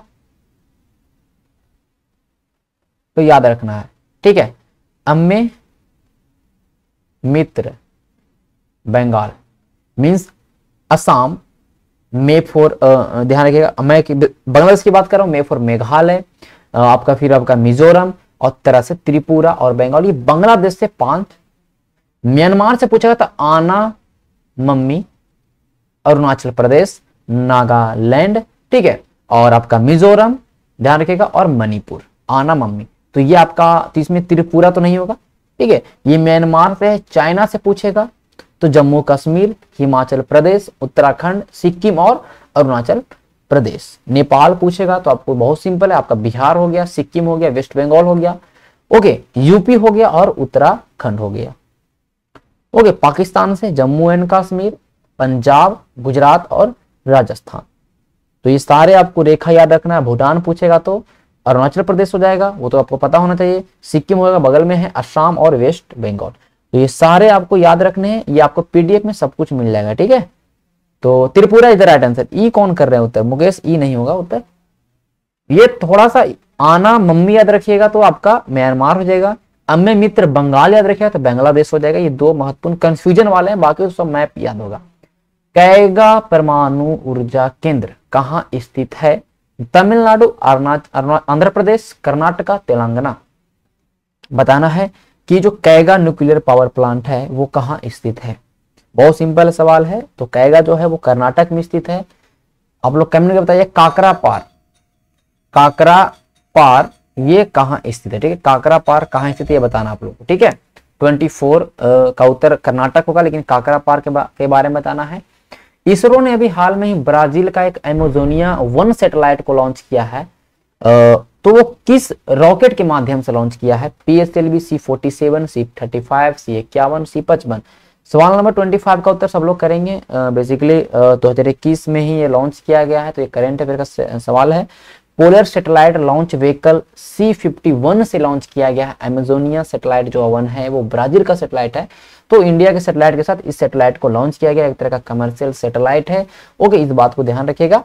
Speaker 1: तो याद रखना है ठीक है अम्मे मित्र बंगाल मीन्स असम मे फॉर uh, uh, ध्यान रखिएगा मैं बांग्लादेश की बात कर रहा हूँ मे फॉर मेघालय uh, आपका फिर आपका मिजोरम और तरह से त्रिपुरा और बंगाल ये बांग्लादेश से पांच म्यांमार से पूछा गया था आना मम्मी अरुणाचल प्रदेश नागालैंड ठीक है और आपका मिजोरम ध्यान रखिएगा और मणिपुर आना मम्मी तो ये आपका तो इसमें त्रिपुरा तो नहीं होगा ठीक है ये म्यांमार से चाइना से पूछेगा तो जम्मू कश्मीर हिमाचल प्रदेश उत्तराखंड सिक्किम और अरुणाचल प्रदेश नेपाल पूछेगा तो आपको बहुत सिंपल है आपका बिहार हो गया सिक्किम हो गया वेस्ट बंगाल हो गया ओके यूपी हो गया और उत्तराखंड हो गया ओके पाकिस्तान से जम्मू एंड कश्मीर पंजाब गुजरात और राजस्थान तो ये सारे आपको रेखा याद रखना है भूटान पूछेगा तो अरुणाचल प्रदेश हो जाएगा वो तो आपको पता होना चाहिए सिक्किम होगा बगल में है असम और वेस्ट बंगाल तो ये सारे आपको याद रखने हैं ये आपको पीडीएफ में सब कुछ मिल जाएगा ठीक है तो त्रिपुरा इधर राइट आंसर ई कौन कर रहे हैं उत्तर मुकेश ई नहीं होगा उत्तर ये थोड़ा सा आना मम्मी याद रखिएगा तो आपका म्यांमार हो जाएगा अम्मे मित्र बंगाल याद रखेगा तो बांग्लादेश हो जाएगा ये दो महत्वपूर्ण कंफ्यूजन वाले हैं बाकी उसका मैप याद होगा कैगा परमाणु ऊर्जा केंद्र कहाँ स्थित है तमिलनाडु अरुणाचल आंध्र प्रदेश कर्नाटका तेलंगाना बताना है कि जो कैगा न्यूक्लियर पावर प्लांट है वो कहाँ स्थित है बहुत सिंपल सवाल है तो कैगा जो है वो कर्नाटक में स्थित है आप लोग कैमरे बताइए काकरा पार काकरा पार ये कहाँ स्थित है ठीक है काकरा पार कहाँ स्थित है ये बताना आप लोग को ठीक है 24 का उत्तर कर्नाटक होगा लेकिन काकरा पार के, बा, के बारे में बताना है इसरो ने अभी हाल में ही ब्राजील का एक एमोजोनिया वन सेटेलाइट को लॉन्च किया है तो वो किस रॉकेट के माध्यम से लॉन्च किया है P S L V C forty seven C thirty five C इक्यावन सी पचपन सवाल नंबर ट्वेंटी फाइव का उत्तर सब लोग करेंगे बेसिकली दो हजार इक्कीस में ही ये लॉन्च किया गया है तो ये करेंट अफेयर का सवाल है polar satellite launch vehicle C fifty one से लॉन्च किया गया है एमेजोनिया सेटेलाइट जो वन है वो ब्राजील का सेटेलाइट है तो इंडिया के सेटेलाइट के साथ इस सेटेलाइट को लॉन्च किया गया एक तरह का कमर्शियल सेटेलाइट है ओके इस बात को ध्यान रखिएगा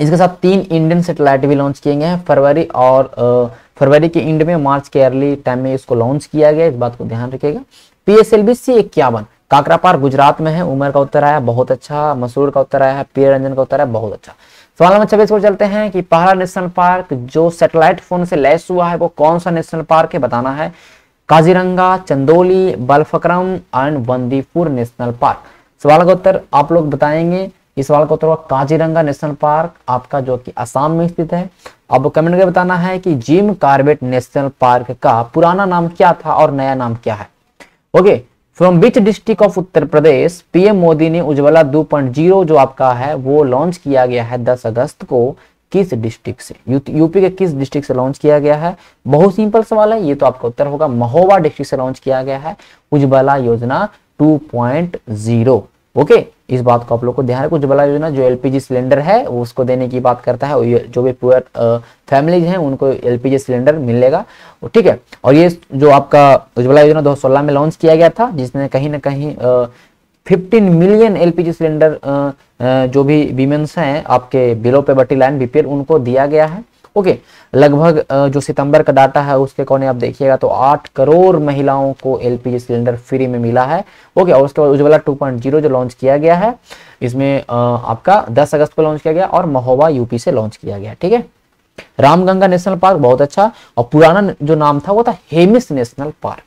Speaker 1: इसके साथ तीन इंडियन सेटेलाइट भी लॉन्च किए गए हैं फरवरी और फरवरी के एंड में मार्च के अर्ली टाइम में इसको लॉन्च किया गया इस बात को ध्यान रखिएगा P S L V C इक्यावन काकरापार गुजरात में है उमर का उत्तर आया बहुत अच्छा मसूर का उत्तर आया है पीर रंजन का उत्तर आया बहुत अच्छा सवाल नंबर छब्बीस पर चलते हैं कि पहला नेशनल पार्क जो सेटेलाइट फोन से लैस हुआ है वो कौन सा नेशनल पार्क है बताना है Kaziranga Chandoli Balphakram and Bandipur national park सवाल का उत्तर आप लोग बताएंगे इस सवाल का उत्तर होगा काजीरंगा नेशनल पार्क आपका जो कि आसाम में स्थित है अब कमेंट करके बताना है कि जिम कार्बेट नेशनल पार्क का पुराना नाम क्या था और नया नाम क्या है okay from which district of Uttar Pradesh PM Modi ने उज्ज्वला 2.0 जो आपका है वो लॉन्च किया गया है 10 अगस्त को किस डिस्ट्रिक्ट से यू, यूपी के किस डिस्ट्रिक्ट से लॉन्च किया गया है बहुत सिंपल सवाल है ये तो आपका उत्तर होगा महोबा डिस्ट्रिक्ट से लॉन्च किया गया है उज्ज्वला योजना टू ओके इस बात को आप लोग को ध्यान रखो उज्ज्वला योजना जो एलपीजी सिलेंडर है वो उसको देने की बात करता है जो भी पुअर फैमिलीज हैं उनको एलपीजी सिलेंडर मिलेगा ठीक है और ये जो आपका उज्ज्वला योजना सोलह में लॉन्च किया गया था जिसने कहीं ना कहीं फिफ्टीन मिलियन एलपीजी सिलेंडर जो भी वीमेंस हैं आपके बिलो पे बटी लाइन बीपीएल उनको दिया गया है ओके लगभग जो सितंबर का डाटा है उसके कोने आप देखिएगा तो आठ करोड़ महिलाओं को एलपीजी सिलेंडर फ्री में मिला है ओके और उसके बाद उज्ज्वला टू जो लॉन्च किया गया है इसमें आपका दस अगस्त को लॉन्च किया गया और महोबा यूपी से लॉन्च किया गया ठीक है रामगंगा नेशनल पार्क बहुत अच्छा और पुराना जो नाम था वो था Hemis national park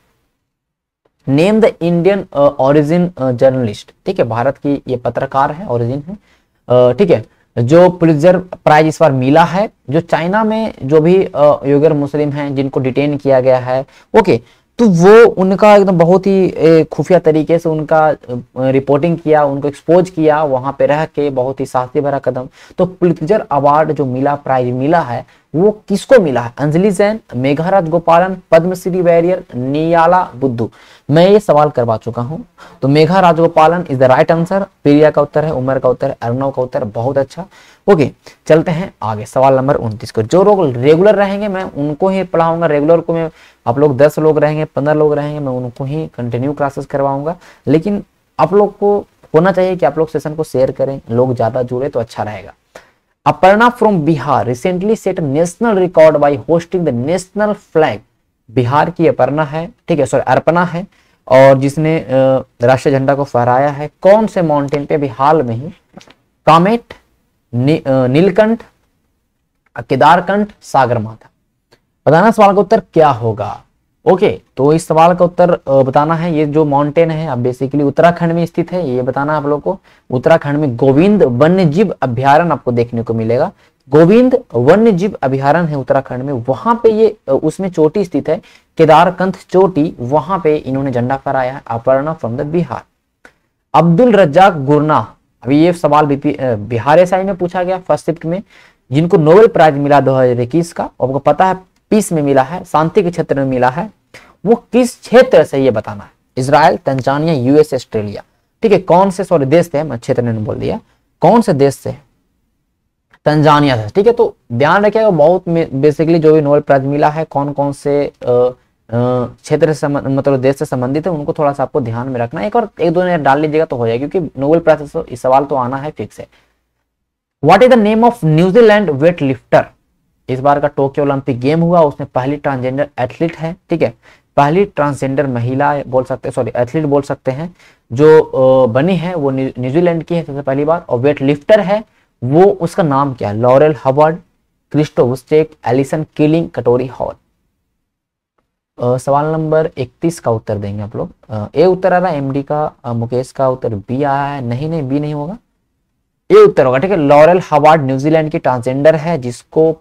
Speaker 1: name the Indian origin journalist ठीक है भारत की ये पत्रकार है ओरिजिन है ठीक है जो पुलिसर प्राइज इस बार मिला है जो चाइना में जो भी योगर मुस्लिम हैं जिनको डिटेन किया गया है ओके तो वो उनका एकदम बहुत ही खुफिया तरीके से उनका रिपोर्टिंग किया उनको एक्सपोज किया वहां पे रह के बहुत ही साहसी भरा कदम तो पुलितजर अवार्ड जो मिला प्राइज मिला है वो किसको मिला है अंजलि जैन मेघाराज गोपालन पद्मश्री वैरियर नियाला बुद्धू मैं ये सवाल करवा चुका हूँ तो Megha Rajagopalan is the right answer Priya का उत्तर है उमर का उत्तर है अर्नव का उत्तर बहुत अच्छा ओके चलते हैं आगे सवाल नंबर उनतीस को जो लोग रेगुलर रहेंगे मैं उनको ही पढ़ाऊंगा रेगुलर को मैं आप लोग दस लोग रहेंगे पंद्रह लोग रहेंगे मैं उनको ही कंटिन्यू क्लासेस करवाऊंगा लेकिन आप लोग को होना चाहिए कि आप लोग सेशन को शेयर करें लोग ज़्यादा जुड़े तो अच्छा रहेगा Aparna from Bihar recently set national record by hosting the national flag Bihar की अपर्णा है ठीक है सॉरी अर्पणा है और जिसने राष्ट्रीय झंडा को फहराया है कौन से माउंटेन पे अभी हाल में ही कामेट नीलकंठ केदारकंठ सागर माथा बताना सवाल का उत्तर क्या होगा ओके तो इस सवाल का उत्तर uh, बताना है ये जो माउंटेन है अब बेसिकली उत्तराखंड में स्थित है ये बताना आप लोग को उत्तराखंड में गोविंद वन्य जीव अभ्यारण आपको देखने को मिलेगा गोविंद वन्य जीव अभ्यारण है उत्तराखंड में वहां पे ये uh, उसमें चोटी स्थित है केदारकंथ चोटी वहां पे इन्होंने झंडा फहराया है Aparna from the Bihar Abdulrazak Gurnah अभी ये सवाल बिहार एस में पूछा गया फर्स्ट शिफ्ट में जिनको नोबेल प्राइज मिला दो हजार इक्कीस का आपको पता है पीस में मिला है शांति के क्षेत्र में मिला है वो किस क्षेत्र से ये बताना है इसराइल तंजानिया यूएस ऑस्ट्रेलिया ठीक है कौन से सॉरी देश से मैं क्षेत्र ने बोल दिया कौन से देश से तंजानिया से ठीक है तो ध्यान रखिएगा बहुत बेसिकली जो भी नोबेल प्राइज मिला है कौन कौन से आ, क्षेत्र से मतलब देश से संबंधित है उनको थोड़ा सा आपको ध्यान में रखना एक और एक दो नजर डाल लीजिएगा तो हो जाएगा क्योंकि नोबेल प्राइज सवाल तो आना है फिक्स है what is the name of New Zealand weight lifter इस बार का टोक्यो ओलंपिक गेम हुआ उसमें पहली ट्रांसजेंडर एथलीट है ठीक है पहली ट्रांसजेंडर महिला बोल सकते हैं सॉरी एथलीट बोल सकते हैं जो बनी है वो न्यूजीलैंड की है सबसे पहली बार और वेट लिफ्टर है वो उसका नाम क्या है Laurel Hubbard Christo Allison Killing Katori Hall सवाल नंबर 31 का उत्तर देंगे आप लोग ए उत्तर आ रहा है एमडी का मुकेश का उत्तर बी आया है नहीं नहीं बी नहीं होगा ए उत्तर होगा ठीक है लॉरेल हवार्ड न्यूजीलैंड की ट्रांसजेंडर है जिसको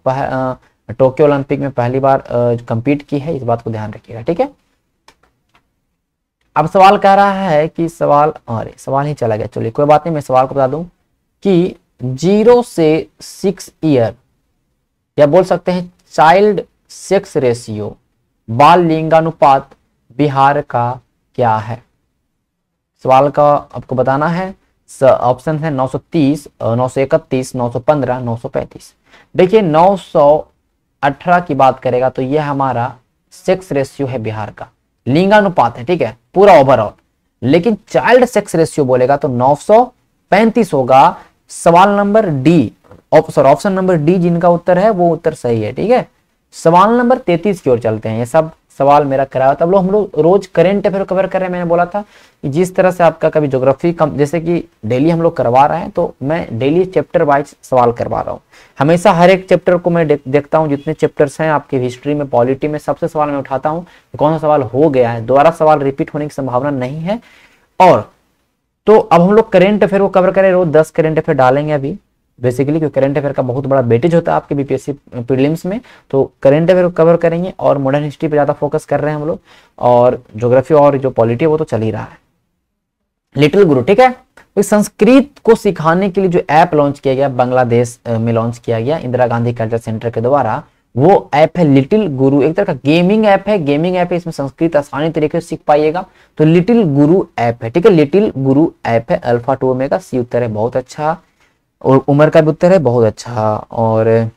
Speaker 1: टोक्यो ओलंपिक में पहली बार कंपीट की है इस बात को ध्यान रखिएगा ठीक है अब सवाल कह रहा है कि सवाल अरे सवाल ही चला गया चलिए कोई बात नहीं मैं सवाल को बता दूं कि जीरो से सिक्स ईयर या बोल सकते हैं चाइल्ड सेक्स रेशियो बाल लिंगानुपात बिहार का क्या है सवाल का आपको बताना है ऑप्शन है 930, 931, 915, 935। देखिए 918 की बात करेगा तो यह हमारा सेक्स रेशियो है बिहार का लिंगानुपात है ठीक है पूरा ओवरऑल लेकिन चाइल्ड सेक्स रेशियो बोलेगा तो 935 होगा सवाल number D option option number D जिनका उत्तर है वो उत्तर सही है ठीक है सवाल नंबर तैतीस की ओर चलते हैं ये सब सवाल मेरा कराया था अब लोग हम लोग रोज करेंट अफेयर कवर कर रहे हैं मैंने बोला था कि जिस तरह से आपका कभी ज्योग्राफी कम जैसे कि डेली हम लोग करवा रहे हैं तो मैं डेली चैप्टर वाइज सवाल करवा रहा हूँ हमेशा हर एक चैप्टर को मैं दे, देखता हूँ जितने चैप्टर्स हैं आपकी हिस्ट्री में पॉलिटी में सबसे सवाल मैं उठाता हूँ कौन सा सवाल हो गया है दोबारा सवाल रिपीट होने की संभावना नहीं है और तो अब हम लोग करेंट अफेयर को कवर करें रोज दस करेंट अफेयर डालेंगे अभी बेसिकली क्योंकि करंट अफेयर का बहुत बड़ा बेटेज होता है आपके बीपीएससी प्रीलिम्स में तो करंट अफेयर को कवर करेंगे और मॉडर्न हिस्ट्री पे ज़्यादा फोकस कर रहे हैं हम लोग और जोग्राफी और जो पॉलिटी है वो तो चल ही रहा है लिटिल गुरु ठीक है तो संस्कृत को सिखाने के लिए जो ऐप लॉन्च किया गया बांग्लादेश में लॉन्च किया गया इंदिरा गांधी कल्चर सेंटर के द्वारा वो ऐप है लिटिल गुरु एक तरह का गेमिंग ऐप है गेमिंग ऐप है इसमें संस्कृत आसानी तरीके से सीख पाइएगा तो लिटिल गुरु ऐप है ठीक है लिटिल गुरु ऐप है अल्फा टू ओमेगा सी उत्तर है बहुत अच्छा और उमर का भी उत्तर है बहुत अच्छा और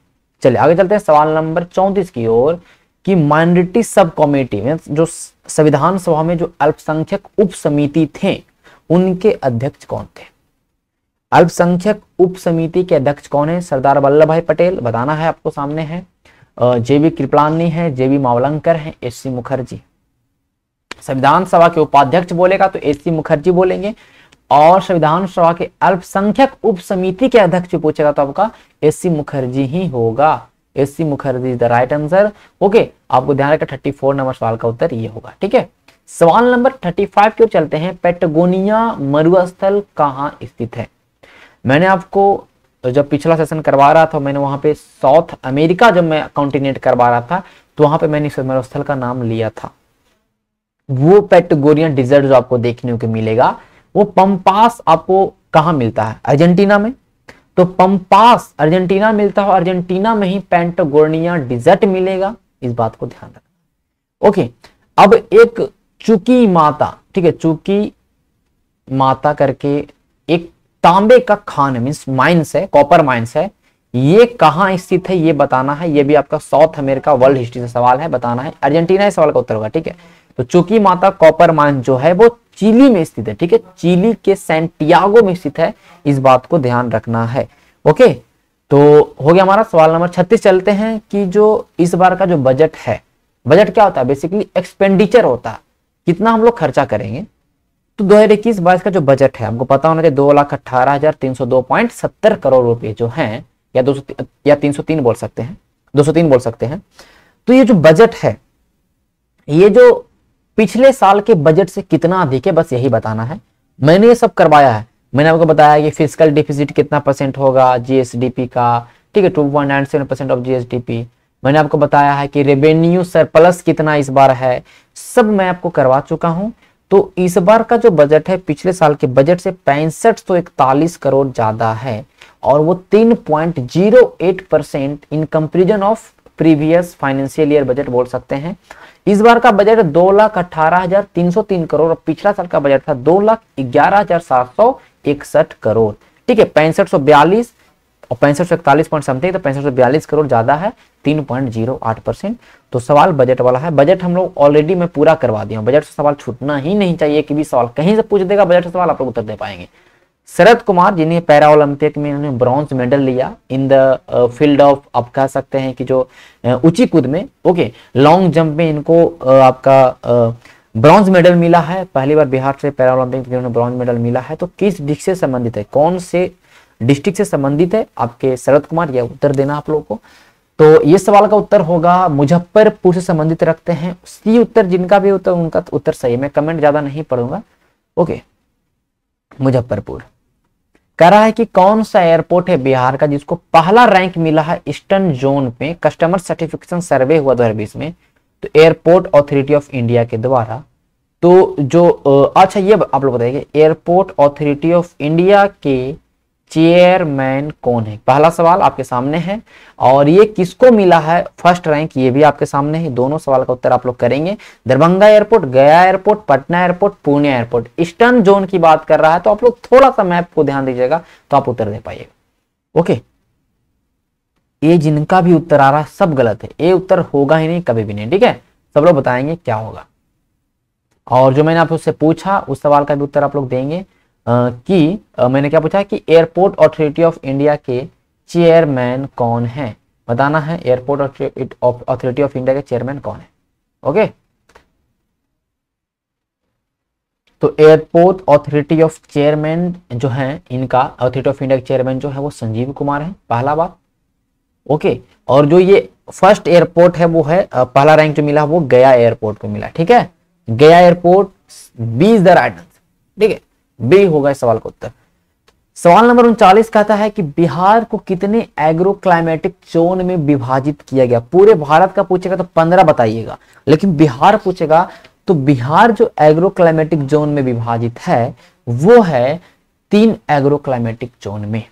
Speaker 1: चलिए आगे चलते हैं सवाल नंबर चौंतीस की ओर कि माइनॉरिटी सब कमेटी जो संविधान सभा में जो अल्पसंख्यक उप समिति थे उनके अध्यक्ष कौन थे अल्पसंख्यक उप समिति के अध्यक्ष कौन है सरदार वल्लभ भाई पटेल बताना है आपको सामने है जेबी कृपलानी है जेबी मावलंकर है एस सी मुखर्जी संविधान सभा के उपाध्यक्ष बोलेगा तो एस सी मुखर्जी बोलेंगे और संविधान सभा के अल्पसंख्यक उप समिति के अध्यक्ष पूछेगा तो आपका एस सी मुखर्जी ही होगा S C Mukherjee the right answer okay आपको ध्यान रखना थर्टी फोर नंबर सवाल का उत्तर ये होगा ठीक है सवाल नंबर थर्टी फाइव की ओर चलते हैं पेटगोनिया मरुस्थल कहाँ स्थित है मैंने आपको जब पिछला सेशन करवा रहा था मैंने वहां पे साउथ अमेरिका जब मैं कॉन्टिनेंट करवा रहा था तो वहां पे मैंने इस मरुस्थल का नाम लिया था वो पेटगोनिया डिजर्ट जो आपको देखने को मिलेगा वो पंपास आपको कहां मिलता है अर्जेंटीना में तो पंपास अर्जेंटीना मिलता है अर्जेंटीना में ही पेंटोगोर्निया डिजर्ट मिलेगा इस बात को ध्यान रखना ओके अब एक चुकी माता ठीक है चुकी माता करके एक तांबे का खान मीन माइंस है कॉपर माइंस है ये कहाँ स्थित है ये बताना है ये भी आपका साउथ अमेरिका वर्ल्ड हिस्ट्री से सवाल है बताना है अर्जेंटीना इस सवाल का उत्तर होगा ठीक है तो चूंकि माता कॉपर माइन जो है वो चिली में स्थित है ठीक है चिली के सेंटियागो में स्थित है इस बात को ध्यान रखना है ओके तो हो गया हमारा सवाल नंबर छत्तीस चलते हैं कि जो इस बार का जो बजट है बजट क्या होता है बेसिकली एक्सपेंडिचर होता है कितना हम लोग खर्चा करेंगे तो दो हजार इक्कीस बाईस का जो बजट है आपको पता होना चाहिए दो लाख अट्ठारह हजार तीन सौ दो पॉइंट सत्तर करोड़ रुपए जो है या दो या 303 बोल सकते हैं 203 बोल सकते हैं तो ये जो बजट है ये जो पिछले साल के बजट से कितना अधिक है बस यही बताना है मैंने ये सब करवाया है मैंने आपको बताया कि फिजिकल डिफिजिट कितना परसेंट होगा जीएसडीपी का ठीक है two point nine seven percent of GSDP मैंने आपको बताया है कि रेवेन्यू सरप्लस कितना इस बार है सब मैं आपको करवा चुका हूं तो इस बार का जो बजट है पिछले साल के बजट से पैंसठ सौ इकतालीस करोड़ ज्यादा है और वो तीन point zero eight percent in comparison of previous financial year budget बोल सकते हैं इस बार का बजट दो लाख अठारह हजार तीन सौ तीन करोड़ और पिछला साल का बजट था दो लाख ग्यारह हजार सात सौ इकसठ करोड़ ठीक है पैंसठ सौ बयालीस और पैंसठ सौ इकतालीस पॉइंट समथिंग तो पैंसठ सौ बयालीस करोड़ ज्यादा है तीन पॉइंट जीरो आठ परसेंट तो सवाल बजट वाला है बजट हम लोग ऑलरेडी मैं पूरा करवा दिया बजट से सवाल छूटना ही नहीं चाहिए कि भी सवाल कहीं से पूछ देगा बजट से सवाल आप लोग उत्तर दे पाएंगे शरद कुमार जिन्हें पैरा ओलंपिक में उन्होंने ब्रॉन्ज मेडल लिया इन द फील्ड ऑफ आप कह सकते हैं कि जो ऊंची कूद में ओके लॉन्ग जंप में इनको आपका ब्रॉन्ज मेडल मिला है पहली बार बिहार से पैरा ओलंपिक में ब्रॉन्ज मेडल मिला है तो किस डिस्ट्रिक्ट से संबंधित है कौन से डिस्ट्रिक्ट से संबंधित है आपके शरद कुमार यह उत्तर देना आप लोगों को तो ये सवाल का उत्तर होगा मुजफ्फरपुर से संबंधित रखते हैं सी उत्तर जिनका भी उत्तर उनका उत्तर सही है मैं कमेंट ज्यादा नहीं पढ़ूंगा ओके मुजफ्फरपुर कह रहा है कि कौन सा एयरपोर्ट है बिहार का जिसको पहला रैंक मिला है ईस्टर्न जोन में कस्टमर सर्टिफिकेशन सर्वे हुआ दो में तो एयरपोर्ट ऑथोरिटी ऑफ इंडिया के द्वारा तो जो अच्छा ये आप लोग बताइए एयरपोर्ट ऑथोरिटी ऑफ इंडिया के चेयरमैन कौन है पहला सवाल आपके सामने है और ये किसको मिला है फर्स्ट रैंक ये भी आपके सामने है दोनों सवाल का उत्तर आप लोग करेंगे Darbhanga airport Gaya airport Patna airport Pune airport eastern zone की बात कर रहा है तो आप लोग थोड़ा सा मैप को ध्यान दीजिएगा तो आप उत्तर दे पाइएगा ओके ये जिनका भी उत्तर आ रहा है सब गलत है ये उत्तर होगा ही नहीं कभी भी नहीं ठीक है सब लोग बताएंगे क्या होगा और जो मैंने आपसे पूछा उस सवाल का भी उत्तर आप लोग देंगे कि मैंने क्या पूछा कि एयरपोर्ट अथॉरिटी ऑफ इंडिया के चेयरमैन कौन है बताना है एयरपोर्ट अथॉरिटी ऑफ इंडिया के चेयरमैन कौन है ओके तो एयरपोर्ट अथॉरिटी ऑफ चेयरमैन जो है इनका अथॉरिटी ऑफ इंडिया के चेयरमैन जो है वो संजीव कुमार है पहला बात ओके और जो ये फर्स्ट एयरपोर्ट है वो है पहला रैंक जो मिला वो गया एयरपोर्ट को मिला ठीक है गया एयरपोर्ट बीज द राइट ठीक है बी होगा इस सवाल का उत्तर सवाल नंबर उनचालीस कहता है कि बिहार को कितने एग्रो क्लाइमेटिक जोन में विभाजित किया गया पूरे भारत का पूछेगा तो पंद्रह बताइएगा लेकिन बिहार पूछेगा तो बिहार जो एग्रो क्लाइमेटिक जोन में विभाजित है वो है तीन एग्रो क्लाइमेटिक जोन में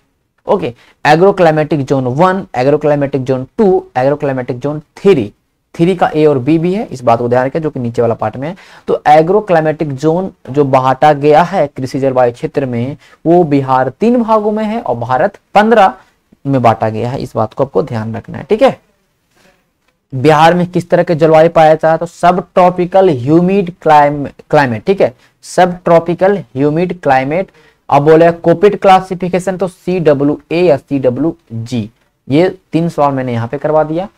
Speaker 1: okay agro climatic zone one agro climatic zone two agro climatic zone three three का ए और बी भी है इस बात को ध्यान रखें जो कि नीचे वाला पार्ट में है तो एग्रो क्लाइमेटिक जोन जो बांटा गया है कृषि जलवायु क्षेत्र में वो बिहार तीन भागों में है और भारत पंद्रह में बांटा गया है इस बात को आपको ध्यान रखना है ठीक है बिहार में किस तरह के जलवायु पाया जाता है तो सब ट्रॉपिकल ह्यूमिड क्लाइमेट ठीक है सब ट्रॉपिकल ह्यूमिड क्लाइमेट अब बोले कोपिड क्लासिफिकेशन तो सी डब्ल्यू ए या सी डब्ल्यू जी ये तीन सवाल मैंने यहां पे करवा दिया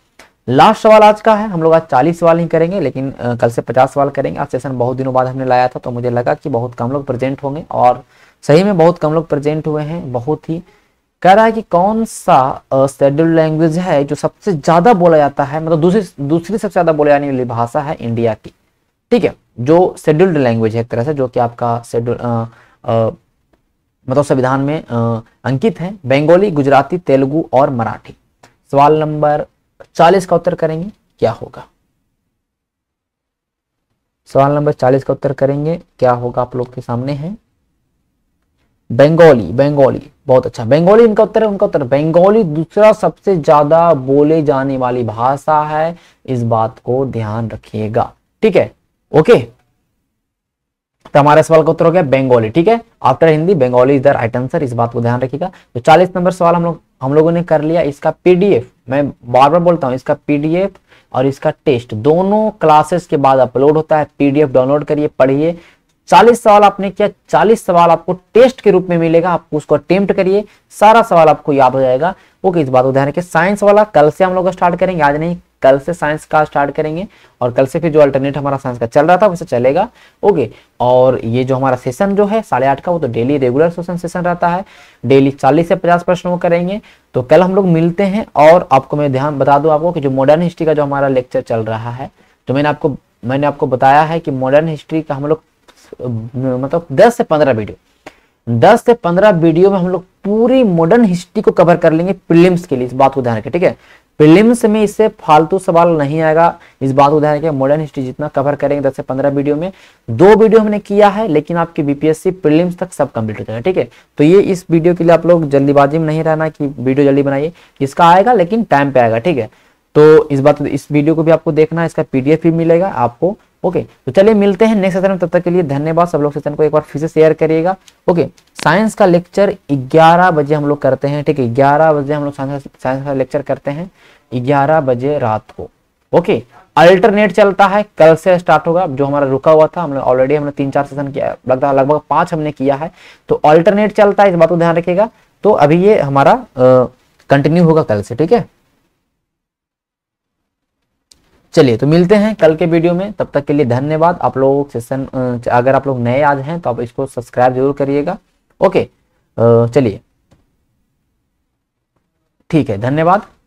Speaker 1: लास्ट सवाल आज का है हम लोग आज चालीस सवाल ही करेंगे लेकिन कल से पचास सवाल करेंगे आज सेशन बहुत दिनों बाद हमने लाया था तो मुझे लगा कि बहुत कम लोग प्रेजेंट होंगे और सही में बहुत कम लोग प्रेजेंट हुए हैं बहुत ही कह रहा है कि कौन सा शेड्यूल्ड लैंग्वेज है जो सबसे ज्यादा बोला जाता है मतलब दूसरी दूसरी सबसे ज्यादा बोली जाने वाली भाषा है इंडिया की ठीक है जो शेड्यूल्ड लैंग्वेज है एक तरह से जो कि आपका शेड्यूल मतलब संविधान में आ, अंकित है बंगाली गुजराती तेलुगु और मराठी सवाल नंबर चालीस का उत्तर करेंगे क्या होगा सवाल नंबर चालीस का उत्तर करेंगे क्या होगा आप लोग के सामने है बंगाली बंगाली बहुत अच्छा बंगाली इनका उत्तर है उनका उत्तर बंगाली दूसरा सबसे ज्यादा बोले जाने वाली भाषा है इस बात को ध्यान रखिएगा ठीक है ओके तो हमारे सवाल का उत्तर हो गया बंगाली ठीक है after Hindi Bengali is the right answer इस बात को ध्यान रखिएगा तो चालीस नंबर सवाल हम लोग हम लोगों ने कर लिया इसका पीडीएफ मैं बार बार बोलता हूँ इसका पीडीएफ और इसका टेस्ट दोनों क्लासेस के बाद अपलोड होता है पीडीएफ डाउनलोड करिए पढ़िए चालीस सवाल आपने किया चालीस सवाल आपको टेस्ट के रूप में मिलेगा आप उसको अटेम्प्ट करिए सारा सवाल आपको याद हो जाएगा ओके इस बात को ध्यान रखिए साइंस वाला कल से हम लोग स्टार्ट करेंगे आज नहीं कल से साइंस का स्टार्ट करेंगे और कल से फिर जो अल्टरनेट हमारा साइंस का चल रहा था वैसे चलेगा ओके और ये जो हमारा सेशन जो है साढ़े आठ का वो तो डेली रेगुलर सेशन सेशन रहता है डेली चालीस से पचास प्रश्न वो करेंगे तो कल हम लोग मिलते हैं और आपको मैं ध्यान बता दूं आपको कि जो मॉडर्न हिस्ट्री का जो हमारा लेक्चर चल रहा है तो मैंने आपको मैंने आपको बताया है कि मॉडर्न हिस्ट्री का हम लोग मतलब दस से पंद्रह वीडियो दस से पंद्रह वीडियो में हम लोग पूरी मॉडर्न हिस्ट्री को कवर कर लेंगे प्रीलिम्स के लिए इस बात को ध्यान रखें ठीक है प्रिलिम्स में इससे फालतू सवाल नहीं आएगा इस बात को ध्यान मॉडर्न हिस्ट्री जितना कवर करेंगे दस से पंद्रह वीडियो में दो वीडियो हमने किया है लेकिन आपकी बीपीएससी प्रिलिम्स तक सब कंप्लीट हो जाएगा ठीक है तो ये इस वीडियो के लिए आप लोग जल्दीबाजी में नहीं रहना कि वीडियो जल्दी बनाइए इसका आएगा लेकिन टाइम पे आएगा ठीक है तो इस बात इस वीडियो को भी आपको देखना इसका पीडीएफ भी मिलेगा आपको ओके तो चलिए मिलते हैं नेक्स्ट सेशन में तब तक के लिए धन्यवाद सब लोग सेशन को एक बार फिर से शेयर करिएगा ओके साइंस का लेक्चर 11 बजे हम लोग करते हैं ठीक है ग्यारह बजे हम लोग साइंस का लेक्चर करते हैं ग्यारह बजे रात को ओके अल्टरनेट चलता है कल से स्टार्ट होगा जो हमारा रुका हुआ था हमने ऑलरेडी हमने तीन चार सेशन किया लगता लगभग पांच हमने किया है तो अल्टरनेट चलता है इस बात को ध्यान रखिएगा तो अभी ये हमारा कंटिन्यू होगा कल से ठीक है चलिए तो मिलते हैं कल के वीडियो में तब तक के लिए धन्यवाद आप लोग सेशन अगर आप लोग नए आज हैं तो आप इसको सब्सक्राइब जरूर करिएगा ओके चलिए ठीक है धन्यवाद